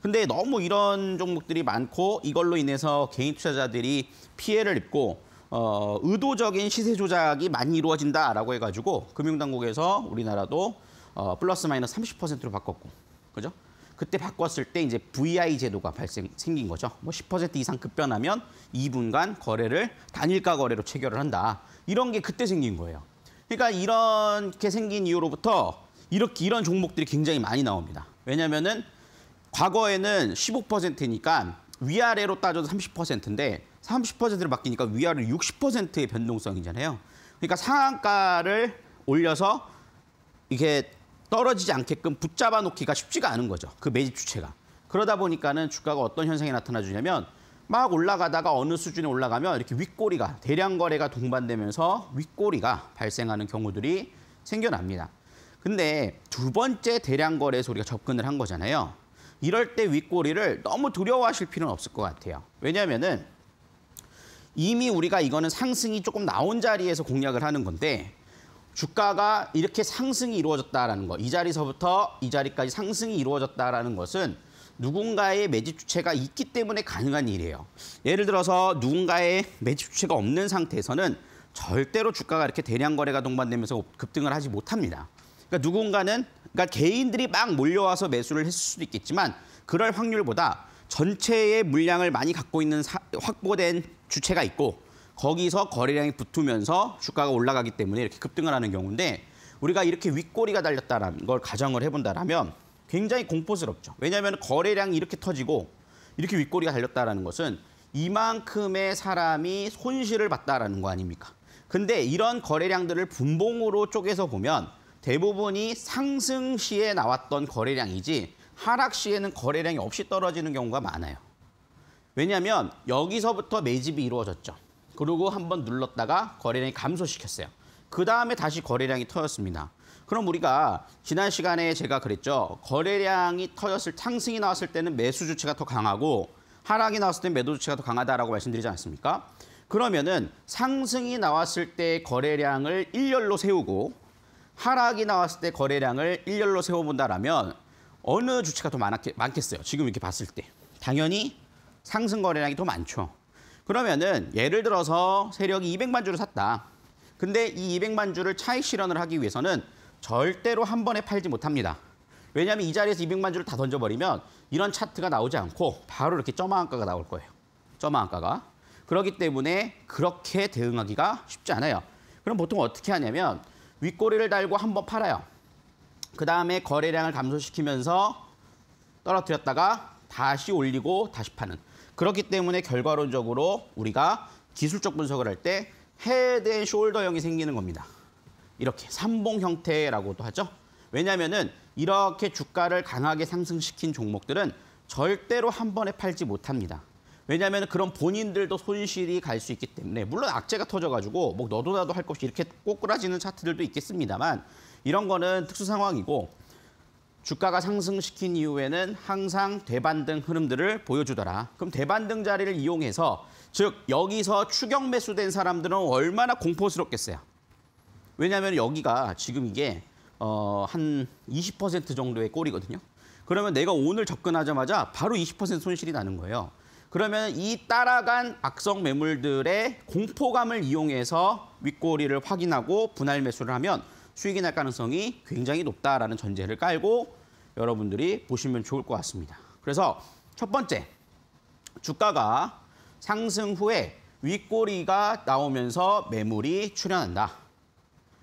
근데 너무 이런 종목들이 많고 이걸로 인해서 개인 투자자들이 피해를 입고 어, 의도적인 시세 조작이 많이 이루어진다라고 해가지고 금융당국에서 우리나라도 어, 플러스 마이너스 30%로 바꿨고, 그죠? 그때 바꿨을 때 이제 VI 제도가 발생 생긴 거죠. 뭐 10% 이상 급변하면 2분간 거래를 단일가 거래로 체결을 한다. 이런 게 그때 생긴 거예요. 그러니까 이렇게 생긴 이후로부터 이렇게 이런 종목들이 굉장히 많이 나옵니다. 왜냐면은 과거에는 15%니까 위아래로 따져도 30%인데 3 0로 바뀌니까 위아래 60%의 변동성이잖아요. 그러니까 상한가를 올려서 이게 떨어지지 않게끔 붙잡아 놓기가 쉽지가 않은 거죠. 그 매집 주체가. 그러다 보니까는 주가가 어떤 현상이 나타나주냐면 막 올라가다가 어느 수준에 올라가면 이렇게 윗꼬리가 대량 거래가 동반되면서 윗꼬리가 발생하는 경우들이 생겨납니다. 근데 두 번째 대량 거래에서 우리가 접근을 한 거잖아요. 이럴 때 윗꼬리를 너무 두려워하실 필요는 없을 것 같아요. 왜냐하면은 이미 우리가 이거는 상승이 조금 나온 자리에서 공략을 하는 건데 주가가 이렇게 상승이 이루어졌다라는 거, 이 자리서부터 이 자리까지 상승이 이루어졌다라는 것은 누군가의 매집 주체가 있기 때문에 가능한 일이에요. 예를 들어서 누군가의 매집 주체가 없는 상태에서는 절대로 주가가 이렇게 대량 거래가 동반되면서 급등을 하지 못합니다. 그러니까 누군가는 그러니까 개인들이 막 몰려와서 매수를 했을 수도 있겠지만 그럴 확률보다 전체의 물량을 많이 갖고 있는 사, 확보된 주체가 있고 거기서 거래량이 붙으면서 주가가 올라가기 때문에 이렇게 급등을 하는 경우인데 우리가 이렇게 윗꼬리가 달렸다는 걸 가정을 해본다면 굉장히 공포스럽죠. 왜냐하면 거래량이 이렇게 터지고 이렇게 윗꼬리가 달렸다는 것은 이만큼의 사람이 손실을 봤다라는 거 아닙니까? 근데 이런 거래량들을 분봉으로 쪼개서 보면 대부분이 상승 시에 나왔던 거래량이지 하락 시에는 거래량이 없이 떨어지는 경우가 많아요. 왜냐하면 여기서부터 매집이 이루어졌죠. 그리고 한 번 눌렀다가 거래량이 감소시켰어요. 그 다음에 다시 거래량이 터졌습니다 그럼 우리가 지난 시간에 제가 그랬죠. 거래량이 터졌을 상승이 나왔을 때는 매수 주체가 더 강하고 하락이 나왔을 때 매도 주체가 더 강하다라고 말씀드리지 않습니까? 그러면은 상승이 나왔을 때 거래량을 일렬로 세우고 하락이 나왔을 때 거래량을 일렬로 세워본다라면 어느 주체가 더 많았, 많겠어요? 지금 이렇게 봤을 때. 당연히 상승 거래량이 더 많죠. 그러면은 예를 들어서 세력이 200만 주를 샀다. 근데 이 200만 주를 차익 실현을 하기 위해서는 절대로 한 번에 팔지 못합니다. 왜냐하면 이 자리에서 200만 주를 다 던져버리면 이런 차트가 나오지 않고 바로 이렇게 점화한가가 나올 거예요. 점화한가가. 그렇기 때문에 그렇게 대응하기가 쉽지 않아요. 그럼 보통 어떻게 하냐면 윗꼬리를 달고 한 번 팔아요. 그 다음에 거래량을 감소시키면서 떨어뜨렸다가 다시 올리고 다시 파는 그렇기 때문에 결과론적으로 우리가 기술적 분석을 할 때 헤드 앤 숄더형이 생기는 겁니다. 이렇게 삼봉 형태라고도 하죠. 왜냐하면 이렇게 주가를 강하게 상승시킨 종목들은 절대로 한 번에 팔지 못합니다. 왜냐하면 그런 본인들도 손실이 갈 수 있기 때문에 물론 악재가 터져가지고 뭐 너도 나도 할 것이 이렇게 꼬꾸라지는 차트들도 있겠습니다만 이런 거는 특수 상황이고 주가가 상승시킨 이후에는 항상 대반등 흐름들을 보여주더라. 그럼 대반등 자리를 이용해서 즉 여기서 추격 매수된 사람들은 얼마나 공포스럽겠어요. 왜냐하면 여기가 지금 이게 어, 한 20% 정도의 꼴이거든요. 그러면 내가 오늘 접근하자마자 바로 20% 손실이 나는 거예요. 그러면 이 따라간 악성 매물들의 공포감을 이용해서 윗꼬리를 확인하고 분할 매수를 하면 수익이 날 가능성이 굉장히 높다라는 전제를 깔고 여러분들이 보시면 좋을 것 같습니다. 그래서 첫 번째, 주가가 상승 후에 윗꼬리가 나오면서 매물이 출현한다.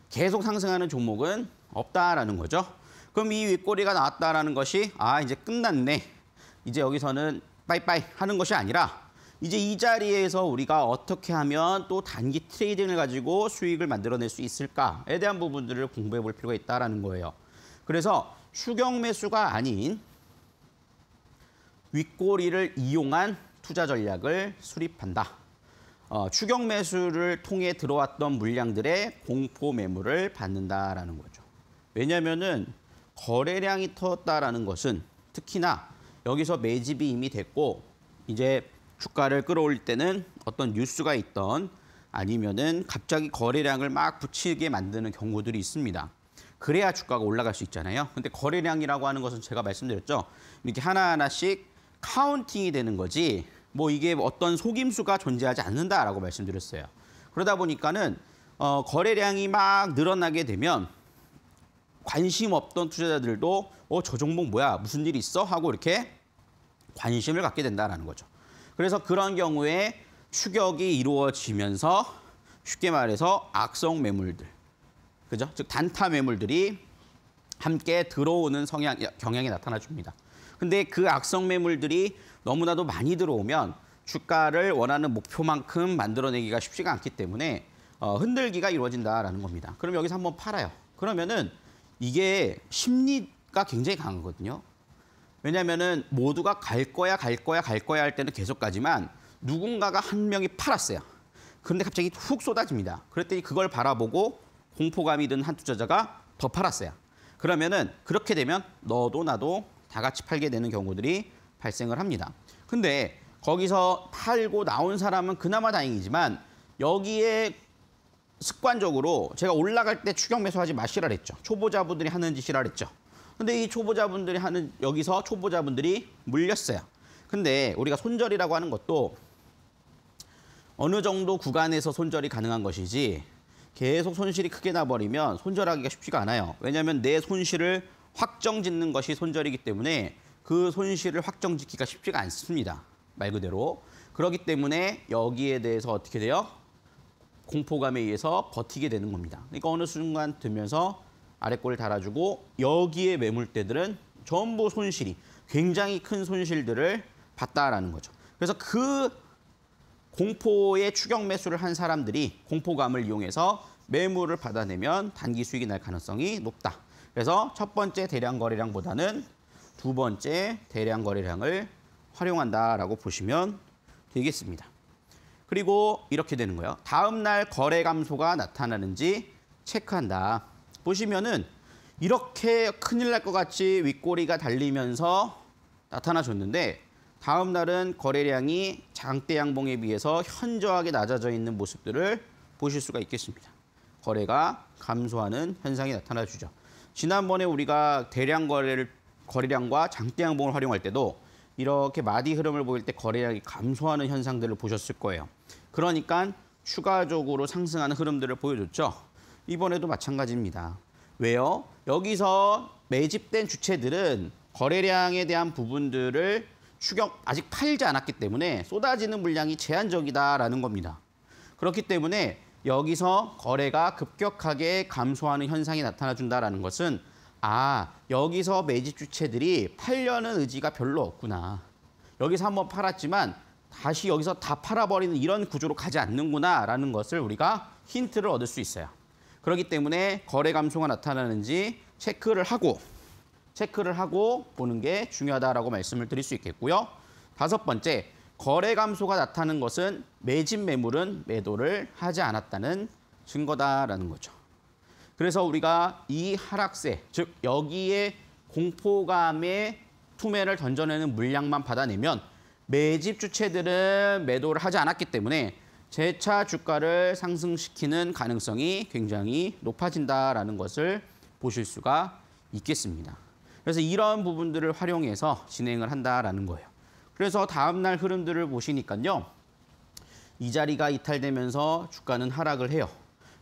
계속 상승하는 종목은 없다라는 거죠. 그럼 이 윗꼬리가 나왔다라는 것이 아 이제 끝났네. 이제 여기서는 빠이빠이 하는 것이 아니라 이제 이 자리에서 우리가 어떻게 하면 또 단기 트레이딩을 가지고 수익을 만들어낼 수 있을까에 대한 부분들을 공부해 볼 필요가 있다는 거예요. 그래서 추경 매수가 아닌 윗꼬리를 이용한 투자 전략을 수립한다. 어, 추경 매수를 통해 들어왔던 물량들의 공포 매물을 받는다라는 거죠. 왜냐하면은 거래량이 터졌다라는 것은 특히나 여기서 매집이 이미 됐고 이제 주가를 끌어올릴 때는 어떤 뉴스가 있던 아니면은 갑자기 거래량을 막 붙이게 만드는 경우들이 있습니다. 그래야 주가가 올라갈 수 있잖아요. 근데 거래량이라고 하는 것은 제가 말씀드렸죠. 이렇게 하나하나씩 카운팅이 되는 거지 뭐 이게 어떤 속임수가 존재하지 않는다라고 말씀드렸어요. 그러다 보니까는 어, 거래량이 막 늘어나게 되면 관심 없던 투자자들도 어, 저 종목 뭐야? 무슨 일 있어? 하고 이렇게 관심을 갖게 된다라는 거죠. 그래서 그런 경우에 추격이 이루어지면서 쉽게 말해서 악성 매물들, 그죠? 즉 단타 매물들이 함께 들어오는 성향 경향이 나타나 줍니다. 근데 그 악성 매물들이 너무나도 많이 들어오면 주가를 원하는 목표만큼 만들어내기가 쉽지가 않기 때문에 어, 흔들기가 이루어진다라는 겁니다. 그럼 여기서 한번 팔아요. 그러면은 이게 심리가 굉장히 강하거든요. 왜냐면은 모두가 갈 거야 갈 거야 갈 거야 할 때는 계속 가지만 누군가가 한 명이 팔았어요. 그런데 갑자기 훅 쏟아집니다. 그랬더니 그걸 바라보고 공포감이 든 한 투자자가 더 팔았어요. 그러면은 그렇게 되면 너도 나도 다 같이 팔게 되는 경우들이 발생을 합니다. 근데 거기서 팔고 나온 사람은 그나마 다행이지만 여기에 습관적으로 제가 올라갈 때 추격 매수하지 마시라 그랬죠. 초보자분들이 하는 짓이라 그랬죠. 근데 이 초보자분들이 하는 여기서 초보자분들이 물렸어요. 근데 우리가 손절이라고 하는 것도 어느 정도 구간에서 손절이 가능한 것이지 계속 손실이 크게 나버리면 손절하기가 쉽지가 않아요. 왜냐하면 내 손실을 확정 짓는 것이 손절이기 때문에 그 손실을 확정 짓기가 쉽지가 않습니다. 말 그대로. 그렇기 때문에 여기에 대해서 어떻게 돼요? 공포감에 의해서 버티게 되는 겁니다. 그러니까 어느 순간 들면서 아래골 달아주고 여기에 매물대들은 전부 손실이 굉장히 큰 손실들을 봤다라는 거죠. 그래서 그 공포의 추격 매수를 한 사람들이 공포감을 이용해서 매물을 받아내면 단기 수익이 날 가능성이 높다. 그래서 첫 번째 대량 거래량보다는 두 번째 대량 거래량을 활용한다라고 보시면 되겠습니다. 그리고 이렇게 되는 거예요. 다음 날 거래 감소가 나타나는지 체크한다. 보시면은 이렇게 큰일 날 것 같이 윗꼬리가 달리면서 나타나 줬는데 다음 날은 거래량이 장대 양봉에 비해서 현저하게 낮아져 있는 모습들을 보실 수가 있겠습니다. 거래가 감소하는 현상이 나타나 주죠. 지난번에 우리가 대량 거래를 거래량과 장대 양봉을 활용할 때도 이렇게 마디 흐름을 보일 때 거래량이 감소하는 현상들을 보셨을 거예요. 그러니까 추가적으로 상승하는 흐름들을 보여줬죠. 이번에도 마찬가지입니다. 왜요? 여기서 매집된 주체들은 거래량에 대한 부분들을 추격 아직 팔지 않았기 때문에 쏟아지는 물량이 제한적이다라는 겁니다. 그렇기 때문에 여기서 거래가 급격하게 감소하는 현상이 나타나준다라는 것은 아, 여기서 매집 주체들이 팔려는 의지가 별로 없구나. 여기서 한번 팔았지만 다시 여기서 다 팔아버리는 이런 구조로 가지 않는구나라는 것을 우리가 힌트를 얻을 수 있어요. 그렇기 때문에 거래 감소가 나타나는지 체크를 하고 체크를 하고 보는 게 중요하다라고 말씀을 드릴 수 있겠고요. 다섯 번째, 거래 감소가 나타나는 것은 매집 매물은 매도를 하지 않았다는 증거다라는 거죠. 그래서 우리가 이 하락세, 즉 여기에 공포감에 투매를 던져내는 물량만 받아내면 매집 주체들은 매도를 하지 않았기 때문에 재차 주가를 상승시키는 가능성이 굉장히 높아진다라는 것을 보실 수가 있겠습니다. 그래서 이런 부분들을 활용해서 진행을 한다라는 거예요. 그래서 다음 날 흐름들을 보시니까요. 이 자리가 이탈되면서 주가는 하락을 해요.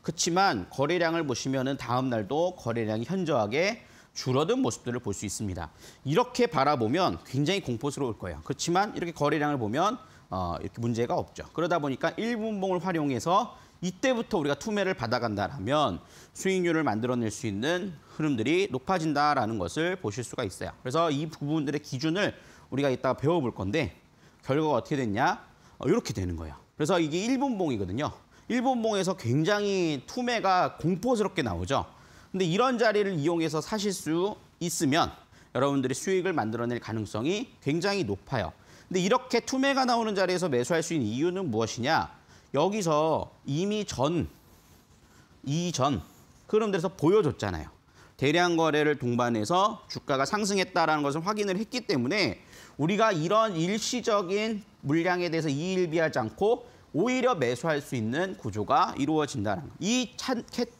그렇지만 거래량을 보시면 다음 날도 거래량이 현저하게 줄어든 모습들을 볼 수 있습니다. 이렇게 바라보면 굉장히 공포스러울 거예요. 그렇지만 이렇게 거래량을 보면 어, 이렇게 문제가 없죠. 그러다 보니까 1분봉을 활용해서 이때부터 우리가 투매를 받아간다라면 수익률을 만들어낼 수 있는 흐름들이 높아진다라는 것을 보실 수가 있어요. 그래서 이 부분들의 기준을 우리가 이따 배워볼 건데 결과가 어떻게 됐냐? 어, 이렇게 되는 거예요. 그래서 이게 1분봉이거든요1분봉에서 굉장히 투매가 공포스럽게 나오죠. 근데 이런 자리를 이용해서 사실 수 있으면 여러분들이 수익을 만들어낼 가능성이 굉장히 높아요. 근데 이렇게 투매가 나오는 자리에서 매수할 수 있는 이유는 무엇이냐? 여기서 이미 전, 이전 흐름들서 보여줬잖아요. 대량 거래를 동반해서 주가가 상승했다라는 것을 확인을 했기 때문에 우리가 이런 일시적인 물량에 대해서 이일비하지 않고 오히려 매수할 수 있는 구조가 이루어진다는 이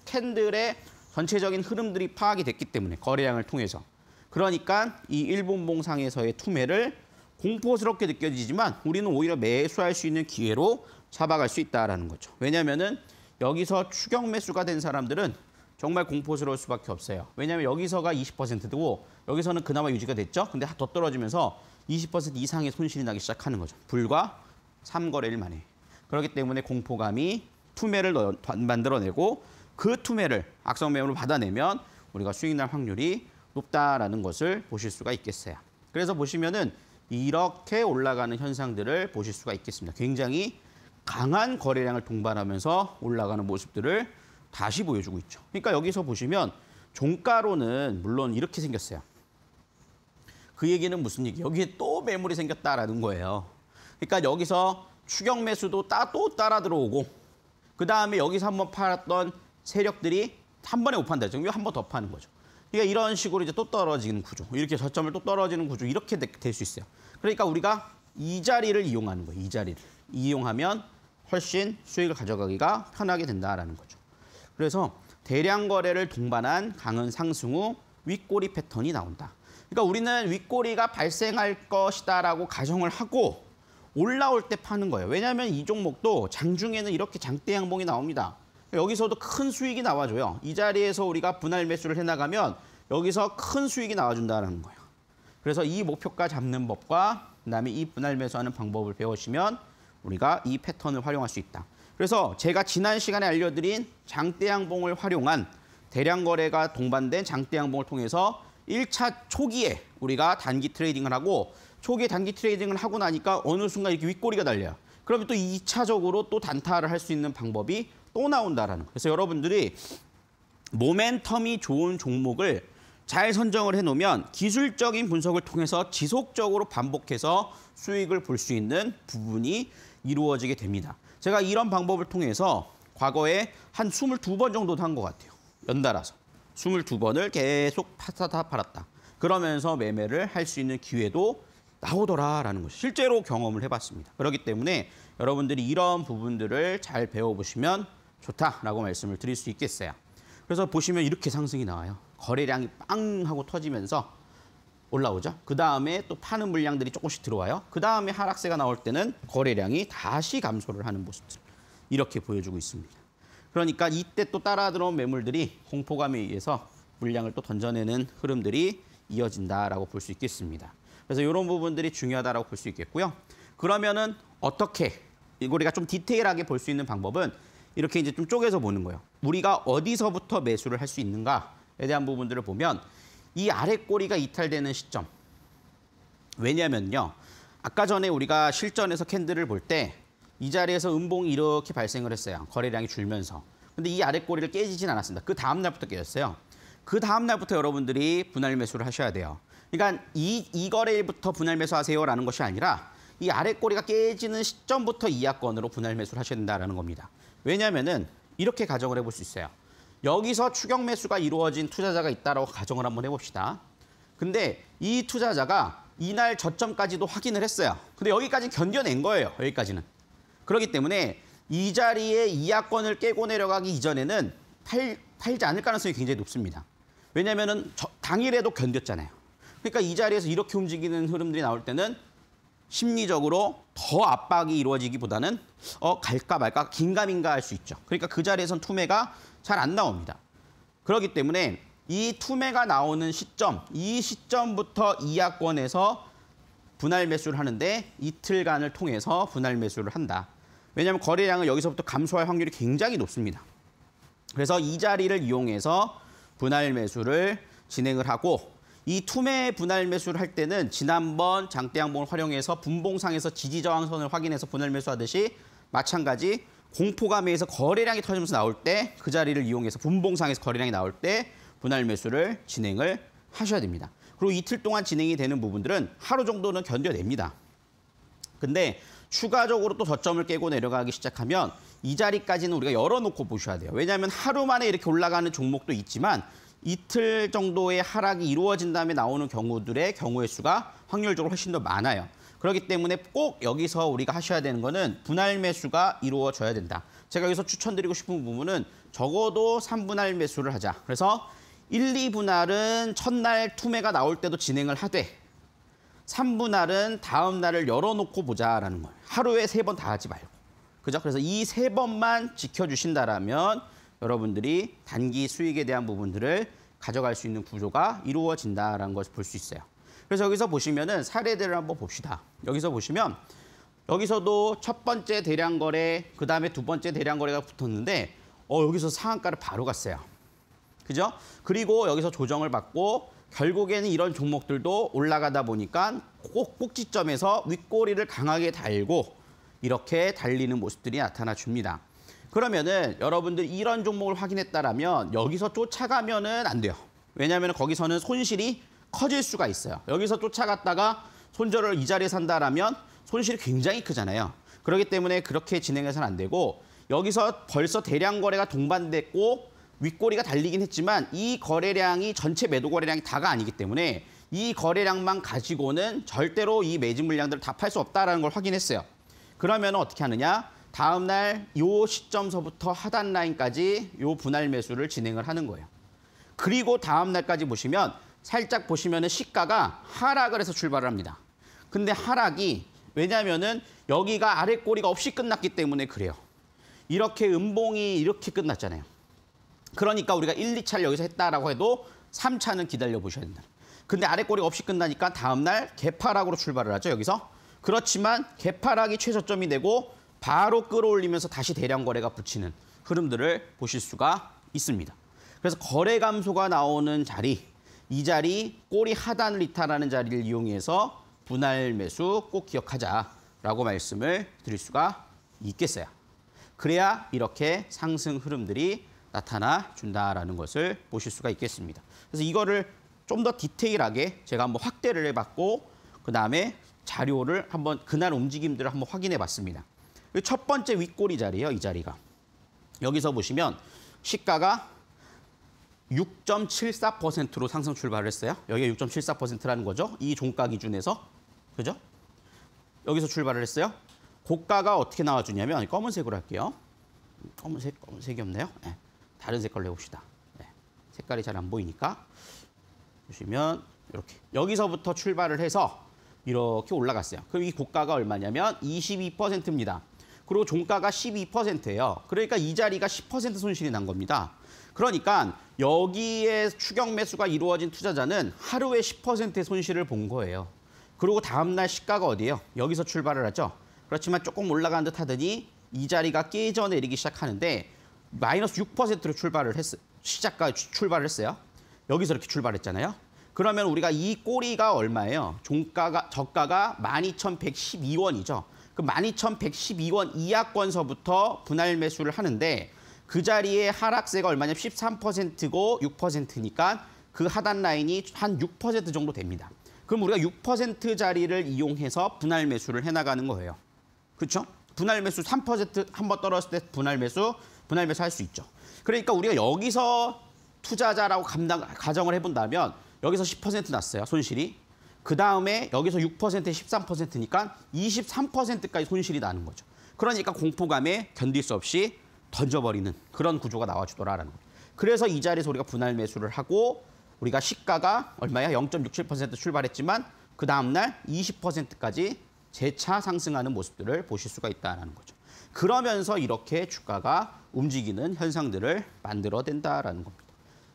캔들의 전체적인 흐름들이 파악이 됐기 때문에 거래량을 통해서 그러니까 이 일본봉상에서의 투매를 공포스럽게 느껴지지만 우리는 오히려 매수할 수 있는 기회로 잡아갈 수 있다라는 거죠. 왜냐면은 여기서 추경 매수가 된 사람들은 정말 공포스러울 수밖에 없어요. 왜냐하면 여기서가 20%고 여기서는 그나마 유지가 됐죠. 근데 더 떨어지면서 20% 이상의 손실이 나기 시작하는 거죠. 불과 3거래일 만에. 그렇기 때문에 공포감이 투매를 넣 만들어내고 그 투매를 악성 매물로 받아내면 우리가 수익 날 확률이 높다라는 것을 보실 수가 있겠어요. 그래서 보시면은 이렇게 올라가는 현상들을 보실 수가 있겠습니다. 굉장히 강한 거래량을 동반하면서 올라가는 모습들을 다시 보여주고 있죠. 그러니까 여기서 보시면 종가로는 물론 이렇게 생겼어요. 그 얘기는 무슨 얘기? 여기에 또 매물이 생겼다라는 거예요. 그러니까 여기서 추격 매수도 따, 또 따라 들어오고 그다음에 여기서 한번 팔았던 세력들이 한 번에 못 판다. 지금 한번 더 파는 거죠. 그러니까 이런 식으로 이제 또 떨어지는 구조, 이렇게 저점을 또 떨어지는 구조 이렇게 될 수 있어요. 그러니까 우리가 이 자리를 이용하는 거예요. 이 자리를 이용하면 훨씬 수익을 가져가기가 편하게 된다라는 거죠. 그래서 대량 거래를 동반한 강은 상승 후 윗꼬리 패턴이 나온다. 그러니까 우리는 윗꼬리가 발생할 것이다라고 가정을 하고 올라올 때 파는 거예요. 왜냐하면 이 종목도 장중에는 이렇게 장대 양봉이 나옵니다. 여기서도 큰 수익이 나와줘요. 이 자리에서 우리가 분할 매수를 해나가면 여기서 큰 수익이 나와준다는 거예요. 그래서 이 목표가 잡는 법과 그다음에 이 분할 매수하는 방법을 배우시면 우리가 이 패턴을 활용할 수 있다. 그래서 제가 지난 시간에 알려드린 장대양봉을 활용한 대량 거래가 동반된 장대양봉을 통해서 1차 초기에 우리가 단기 트레이딩을 하고 초기에 단기 트레이딩을 하고 나니까 어느 순간 이렇게 윗꼬리가 달려요. 그러면 또 2차적으로 또 단타를 할 수 있는 방법이 또 나온다라는 거. 그래서 여러분들이 모멘텀이 좋은 종목을 잘 선정을 해놓으면 기술적인 분석을 통해서 지속적으로 반복해서 수익을 볼 수 있는 부분이 이루어지게 됩니다. 제가 이런 방법을 통해서 과거에 한 22번 정도도 한것 같아요. 연달아서. 22번을 계속 파사다 팔았다. 그러면서 매매를 할 수 있는 기회도 나오더라라는 것이 실제로 경험을 해봤습니다. 그렇기 때문에 여러분들이 이런 부분들을 잘 배워보시면 좋다라고 말씀을 드릴 수 있겠어요. 그래서 보시면 이렇게 상승이 나와요. 거래량이 빵 하고 터지면서 올라오죠. 그 다음에 또 파는 물량들이 조금씩 들어와요. 그 다음에 하락세가 나올 때는 거래량이 다시 감소를 하는 모습들 이렇게 보여주고 있습니다. 그러니까 이때 또 따라 들어온 매물들이 공포감에 의해서 물량을 또 던져내는 흐름들이 이어진다라고 볼 수 있겠습니다. 그래서 이런 부분들이 중요하다라고 볼 수 있겠고요. 그러면은 어떻게 우리가 좀 디테일하게 볼 수 있는 방법은 이렇게 이제 좀 쪼개서 보는 거예요. 우리가 어디서부터 매수를 할 수 있는가에 대한 부분들을 보면 이 아래 꼬리가 이탈되는 시점. 왜냐면요. 아까 전에 우리가 실전에서 캔들을 볼 때 이 자리에서 음봉이 이렇게 발생을 했어요. 거래량이 줄면서. 근데 이 아래 꼬리를 깨지진 않았습니다. 그 다음 날부터 깨졌어요. 그 다음 날부터 여러분들이 분할 매수를 하셔야 돼요. 그러니까 이, 이 거래일부터 분할 매수하세요라는 것이 아니라 이 아래 꼬리가 깨지는 시점부터 이 약권으로 분할 매수를 하셔야 된다라는 겁니다. 왜냐면은 이렇게 가정을 해볼 수 있어요. 여기서 추경 매수가 이루어진 투자자가 있다라고 가정을 한번 해봅시다. 근데 이 투자자가 이날 저점까지도 확인을 했어요. 근데 여기까지 견뎌낸 거예요. 여기까지는. 그렇기 때문에 이 자리에 이하권을 깨고 내려가기 이전에는 팔, 팔지 않을 가능성이 굉장히 높습니다. 왜냐면은 당일에도 견뎠잖아요. 그러니까 이 자리에서 이렇게 움직이는 흐름들이 나올 때는 심리적으로 더 압박이 이루어지기보다는 어 갈까 말까 긴가민가 할 수 있죠. 그러니까 그 자리에선 투매가 잘 안 나옵니다. 그렇기 때문에 이 투매가 나오는 시점, 이 시점부터 이하권에서 분할 매수를 하는데 이틀간을 통해서 분할 매수를 한다. 왜냐하면 거래량을 여기서부터 감소할 확률이 굉장히 높습니다. 그래서 이 자리를 이용해서 분할 매수를 진행을 하고 이 투매 분할 매수를 할 때는 지난번 장대양봉을 활용해서 분봉상에서 지지저항선을 확인해서 분할 매수하듯이 마찬가지 공포감에서 거래량이 터지면서 나올 때 그 자리를 이용해서 분봉상에서 거래량이 나올 때 분할 매수를 진행을 하셔야 됩니다. 그리고 이틀 동안 진행이 되는 부분들은 하루 정도는 견뎌냅니다. 근데 추가적으로 또 저점을 깨고 내려가기 시작하면 이 자리까지는 우리가 열어놓고 보셔야 돼요. 왜냐하면 하루 만에 이렇게 올라가는 종목도 있지만 이틀 정도의 하락이 이루어진 다음에 나오는 경우들의 경우의 수가 확률적으로 훨씬 더 많아요. 그렇기 때문에 꼭 여기서 우리가 하셔야 되는 거는 분할 매수가 이루어져야 된다. 제가 여기서 추천드리고 싶은 부분은 적어도 3분할 매수를 하자. 그래서 1, 2분할은 첫날 투매가 나올 때도 진행을 하되 3분할은 다음 날을 열어놓고 보자라는 거예요. 하루에 3번다 하지 말고. 그죠? 그래서 이3 번만 지켜주신다라면 여러분들이 단기 수익에 대한 부분들을 가져갈 수 있는 구조가 이루어진다라는 것을 볼 수 있어요. 그래서 여기서 보시면은 사례들을 한번 봅시다. 여기서 보시면 여기서도 첫 번째 대량 거래, 그 다음에 두 번째 대량 거래가 붙었는데 어 여기서 상한가를 바로 갔어요. 그죠? 그리고 여기서 조정을 받고 결국에는 이런 종목들도 올라가다 보니까 꼭 꼭지점에서 윗꼬리를 강하게 달고 이렇게 달리는 모습들이 나타나 줍니다. 그러면은 여러분들 이런 종목을 확인했다라면 여기서 쫓아가면은 안 돼요. 왜냐하면 거기서는 손실이 커질 수가 있어요. 여기서 쫓아갔다가 손절을 이 자리에 산다라면 손실이 굉장히 크잖아요. 그렇기 때문에 그렇게 진행해서는 안 되고 여기서 벌써 대량 거래가 동반됐고 윗꼬리가 달리긴 했지만 이 거래량이 전체 매도 거래량이 다가 아니기 때문에 이 거래량만 가지고는 절대로 이 매진 물량들을 다 팔 수 없다라는 걸 확인했어요. 그러면 어떻게 하느냐? 다음 날요 시점서부터 하단 라인까지 요 분할 매수를 진행을 하는 거예요. 그리고 다음 날까지 보시면 살짝 보시면 은 시가가 하락을 해서 출발을 합니다. 근데 하락이 왜냐면은 여기가 아래 꼬리가 없이 끝났기 때문에 그래요. 이렇게 음봉이 이렇게 끝났잖아요. 그러니까 우리가 1, 2차를 여기서 했다라고 해도 3차는 기다려 보셔야 된다. 근데 아래 꼬리가 없이 끝나니까 다음 날 개파락으로 출발을 하죠, 여기서. 그렇지만 개파락이 최저점이 되고 바로 끌어올리면서 다시 대량 거래가 붙이는 흐름들을 보실 수가 있습니다. 그래서 거래 감소가 나오는 자리, 이 자리 꼬리 하단을 이탈하는 자리를 이용해서 분할 매수 꼭 기억하자라고 말씀을 드릴 수가 있겠어요. 그래야 이렇게 상승 흐름들이 나타나 준다라는 것을 보실 수가 있겠습니다. 그래서 이거를 좀 더 디테일하게 제가 한번 확대를 해봤고 그다음에 자료를 한번 그날 움직임들을 한번 확인해 봤습니다. 그 첫 번째 윗꼬리 자리예요, 이 자리가. 여기서 보시면 시가가 6.74%로 상승 출발을 했어요. 여기가 6.74%라는 거죠. 이 종가 기준에서. 그죠? 여기서 출발을 했어요. 고가가 어떻게 나와주냐면 검은색으로 할게요. 검은색, 검은색이 없네요. 네. 다른 색깔로 해봅시다. 네. 색깔이 잘 안 보이니까. 보시면 이렇게. 여기서부터 출발을 해서 이렇게 올라갔어요. 그럼 이 고가가 얼마냐면 22%입니다. 그리고 종가가 12%예요. 그러니까 이 자리가 10% 손실이 난 겁니다. 그러니까 여기에 추경 매수가 이루어진 투자자는 하루에 10%의 손실을 본 거예요. 그리고 다음날 시가가 어디예요? 여기서 출발을 하죠. 그렇지만 조금 올라간 듯 하더니 이 자리가 깨져 내리기 시작하는데 마이너스 6%로 출발을 했, 시작가 출발을 했어요. 여기서 이렇게 출발했잖아요. 그러면 우리가 이 꼬리가 얼마예요? 종가가, 저가가 12,112원이죠. 그 12,112원 이하권서부터 분할 매수를 하는데 그 자리에 하락세가 얼마냐면 13%고 6%니까 그 하단 라인이 한 6% 정도 됩니다. 그럼 우리가 6% 자리를 이용해서 분할 매수를 해나가는 거예요. 그렇죠? 분할 매수 3%한 번 떨어졌을 때 분할 매수, 분할 매수 할 수 있죠. 그러니까 우리가 여기서 투자자라고 감당, 가정을 해본다면 여기서 10% 났어요, 손실이. 그 다음에 여기서 6%에 13%니까 23%까지 손실이 나는 거죠. 그러니까 공포감에 견딜 수 없이 던져버리는 그런 구조가 나와주더라라는 거예요. 그래서 이 자리에서 우리가 분할 매수를 하고 우리가 시가가 얼마야? 0.67% 출발했지만 그 다음날 20%까지 재차 상승하는 모습들을 보실 수가 있다는 거죠. 그러면서 이렇게 주가가 움직이는 현상들을 만들어낸다라는 겁니다.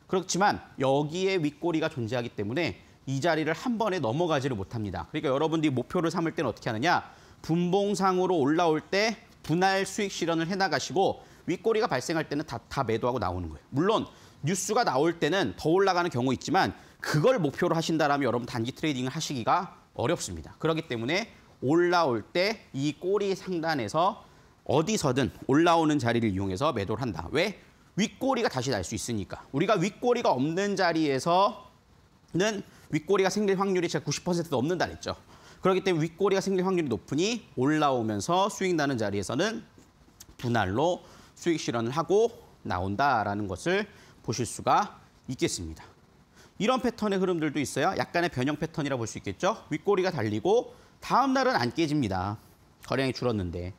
그렇지만 여기에 윗꼬리가 존재하기 때문에 이 자리를 한 번에 넘어가지를 못합니다. 그러니까 여러분들이 목표를 삼을 때는 어떻게 하느냐. 분봉상으로 올라올 때 분할 수익 실현을 해나가시고 윗꼬리가 발생할 때는 다, 다 매도하고 나오는 거예요. 물론 뉴스가 나올 때는 더 올라가는 경우 있지만 그걸 목표로 하신다라면 여러분 단기 트레이딩을 하시기가 어렵습니다. 그렇기 때문에 올라올 때 이 꼬리 상단에서 어디서든 올라오는 자리를 이용해서 매도를 한다. 왜? 윗꼬리가 다시 날 수 있으니까. 우리가 윗꼬리가 없는 자리에서는 윗꼬리가 생길 확률이 제가 90%도 없는 달 있죠. 그렇기 때문에 윗꼬리가 생길 확률이 높으니 올라오면서 수익 나는 자리에서는 분할로 수익 실현을 하고 나온다라는 것을 보실 수가 있겠습니다. 이런 패턴의 흐름들도 있어요. 약간의 변형 패턴이라 볼수 있겠죠. 윗꼬리가 달리고 다음 날은 안 깨집니다. 거량이 줄었는데.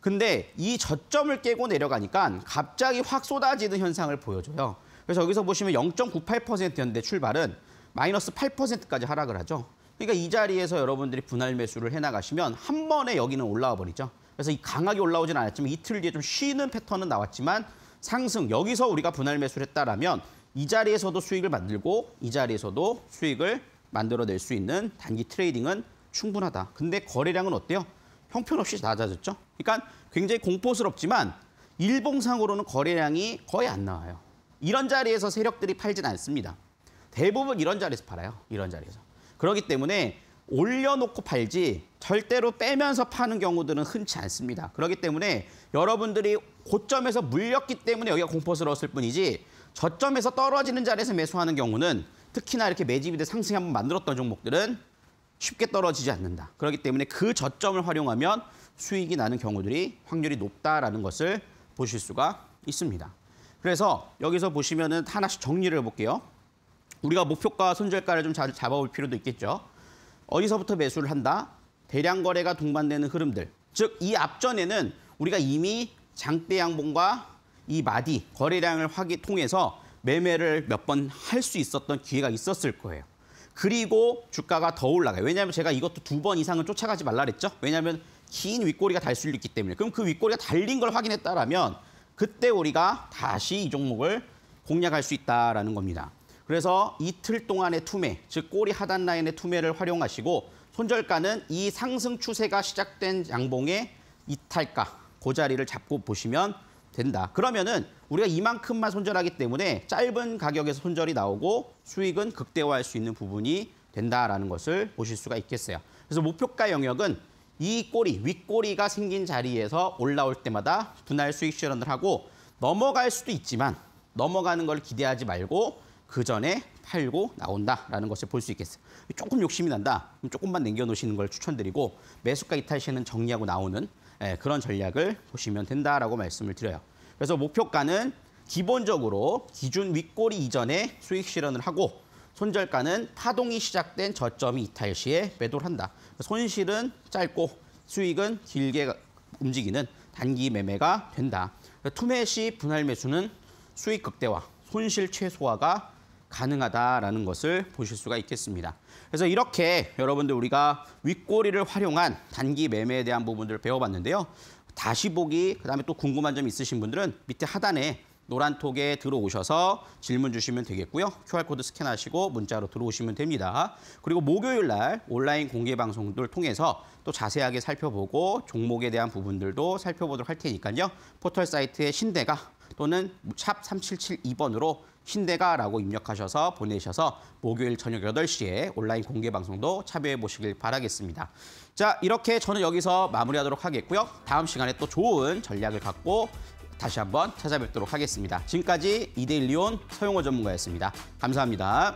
근데 이 저점을 깨고 내려가니까 갑자기 확 쏟아지는 현상을 보여줘요. 그래서 여기서 보시면 0.98%였는데 출발은 마이너스 8%까지 하락을 하죠. 그러니까 이 자리에서 여러분들이 분할 매수를 해나가시면 한 번에 여기는 올라와 버리죠. 그래서 이 강하게 올라오진 않았지만 이틀 뒤에 좀 쉬는 패턴은 나왔지만 상승, 여기서 우리가 분할 매수를 했다라면 이 자리에서도 수익을 만들고 이 자리에서도 수익을 만들어낼 수 있는 단기 트레이딩은 충분하다. 근데 거래량은 어때요? 형편없이 낮아졌죠. 그러니까 굉장히 공포스럽지만 일봉상으로는 거래량이 거의 안 나와요. 이런 자리에서 세력들이 팔진 않습니다. 대부분 이런 자리에서 팔아요. 이런 자리에서. 그렇기 때문에 올려놓고 팔지 절대로 빼면서 파는 경우들은 흔치 않습니다. 그렇기 때문에 여러분들이 고점에서 물렸기 때문에 여기가 공포스러웠을 뿐이지 저점에서 떨어지는 자리에서 매수하는 경우는 특히나 이렇게 매집이든 상승 한번 만들었던 종목들은 쉽게 떨어지지 않는다. 그렇기 때문에 그 저점을 활용하면 수익이 나는 경우들이 확률이 높다라는 것을 보실 수가 있습니다. 그래서 여기서 보시면은 하나씩 정리를 해볼게요. 우리가 목표가와 손절가를 좀 잡아볼 필요도 있겠죠. 어디서부터 매수를 한다? 대량 거래가 동반되는 흐름들. 즉, 이 앞전에는 우리가 이미 장대 양봉과 이 마디, 거래량을 확인 통해서 매매를 몇 번 할 수 있었던 기회가 있었을 거예요. 그리고 주가가 더 올라가요. 왜냐하면 제가 이것도 두 번 이상은 쫓아가지 말라 그랬죠. 왜냐하면 긴 윗꼬리가 달 수 있기 때문에. 그럼 그 윗꼬리가 달린 걸확인했다면 그때 우리가 다시 이 종목을 공략할 수 있다라는 겁니다. 그래서 이틀 동안의 투매, 즉 꼬리 하단 라인의 투매를 활용하시고 손절가는 이 상승 추세가 시작된 양봉의 이탈가, 그 자리를 잡고 보시면 된다. 그러면은 우리가 이만큼만 손절하기 때문에 짧은 가격에서 손절이 나오고 수익은 극대화할 수 있는 부분이 된다라는 것을 보실 수가 있겠어요. 그래서 목표가 영역은 이 꼬리, 윗꼬리가 생긴 자리에서 올라올 때마다 분할 수익 실현을 하고 넘어갈 수도 있지만 넘어가는 걸 기대하지 말고 그 전에 팔고 나온다라는 것을 볼 수 있겠어요. 조금 욕심이 난다. 그럼 조금만 남겨놓으시는 걸 추천드리고 매수가 이탈 시에는 정리하고 나오는 예, 그런 전략을 보시면 된다라고 말씀을 드려요. 그래서 목표가는 기본적으로 기준 윗꼬리 이전에 수익 실현을 하고 손절가는 파동이 시작된 저점이 이탈 시에 매도를 한다. 손실은 짧고 수익은 길게 움직이는 단기 매매가 된다. 투매 시 분할 매수는 수익 극대화, 손실 최소화가 가능하다라는 것을 보실 수가 있겠습니다. 그래서 이렇게 여러분들 우리가 윗꼬리를 활용한 단기 매매에 대한 부분들을 배워봤는데요. 다시 보기, 그다음에 또 궁금한 점 있으신 분들은 밑에 하단에 노란 톡에 들어오셔서 질문 주시면 되겠고요. QR코드 스캔하시고 문자로 들어오시면 됩니다. 그리고 목요일 날 온라인 공개 방송들 통해서 또 자세하게 살펴보고 종목에 대한 부분들도 살펴보도록 할 테니까요. 포털 사이트의 신대가 또는 샵 3772번으로 신대가라고 입력하셔서 보내셔서 목요일 저녁 8시에 온라인 공개 방송도 참여해 보시길 바라겠습니다. 자, 이렇게 저는 여기서 마무리하도록 하겠고요. 다음 시간에 또 좋은 전략을 갖고 다시 한번 찾아뵙도록 하겠습니다. 지금까지 이데일리온 서용호 전문가였습니다. 감사합니다.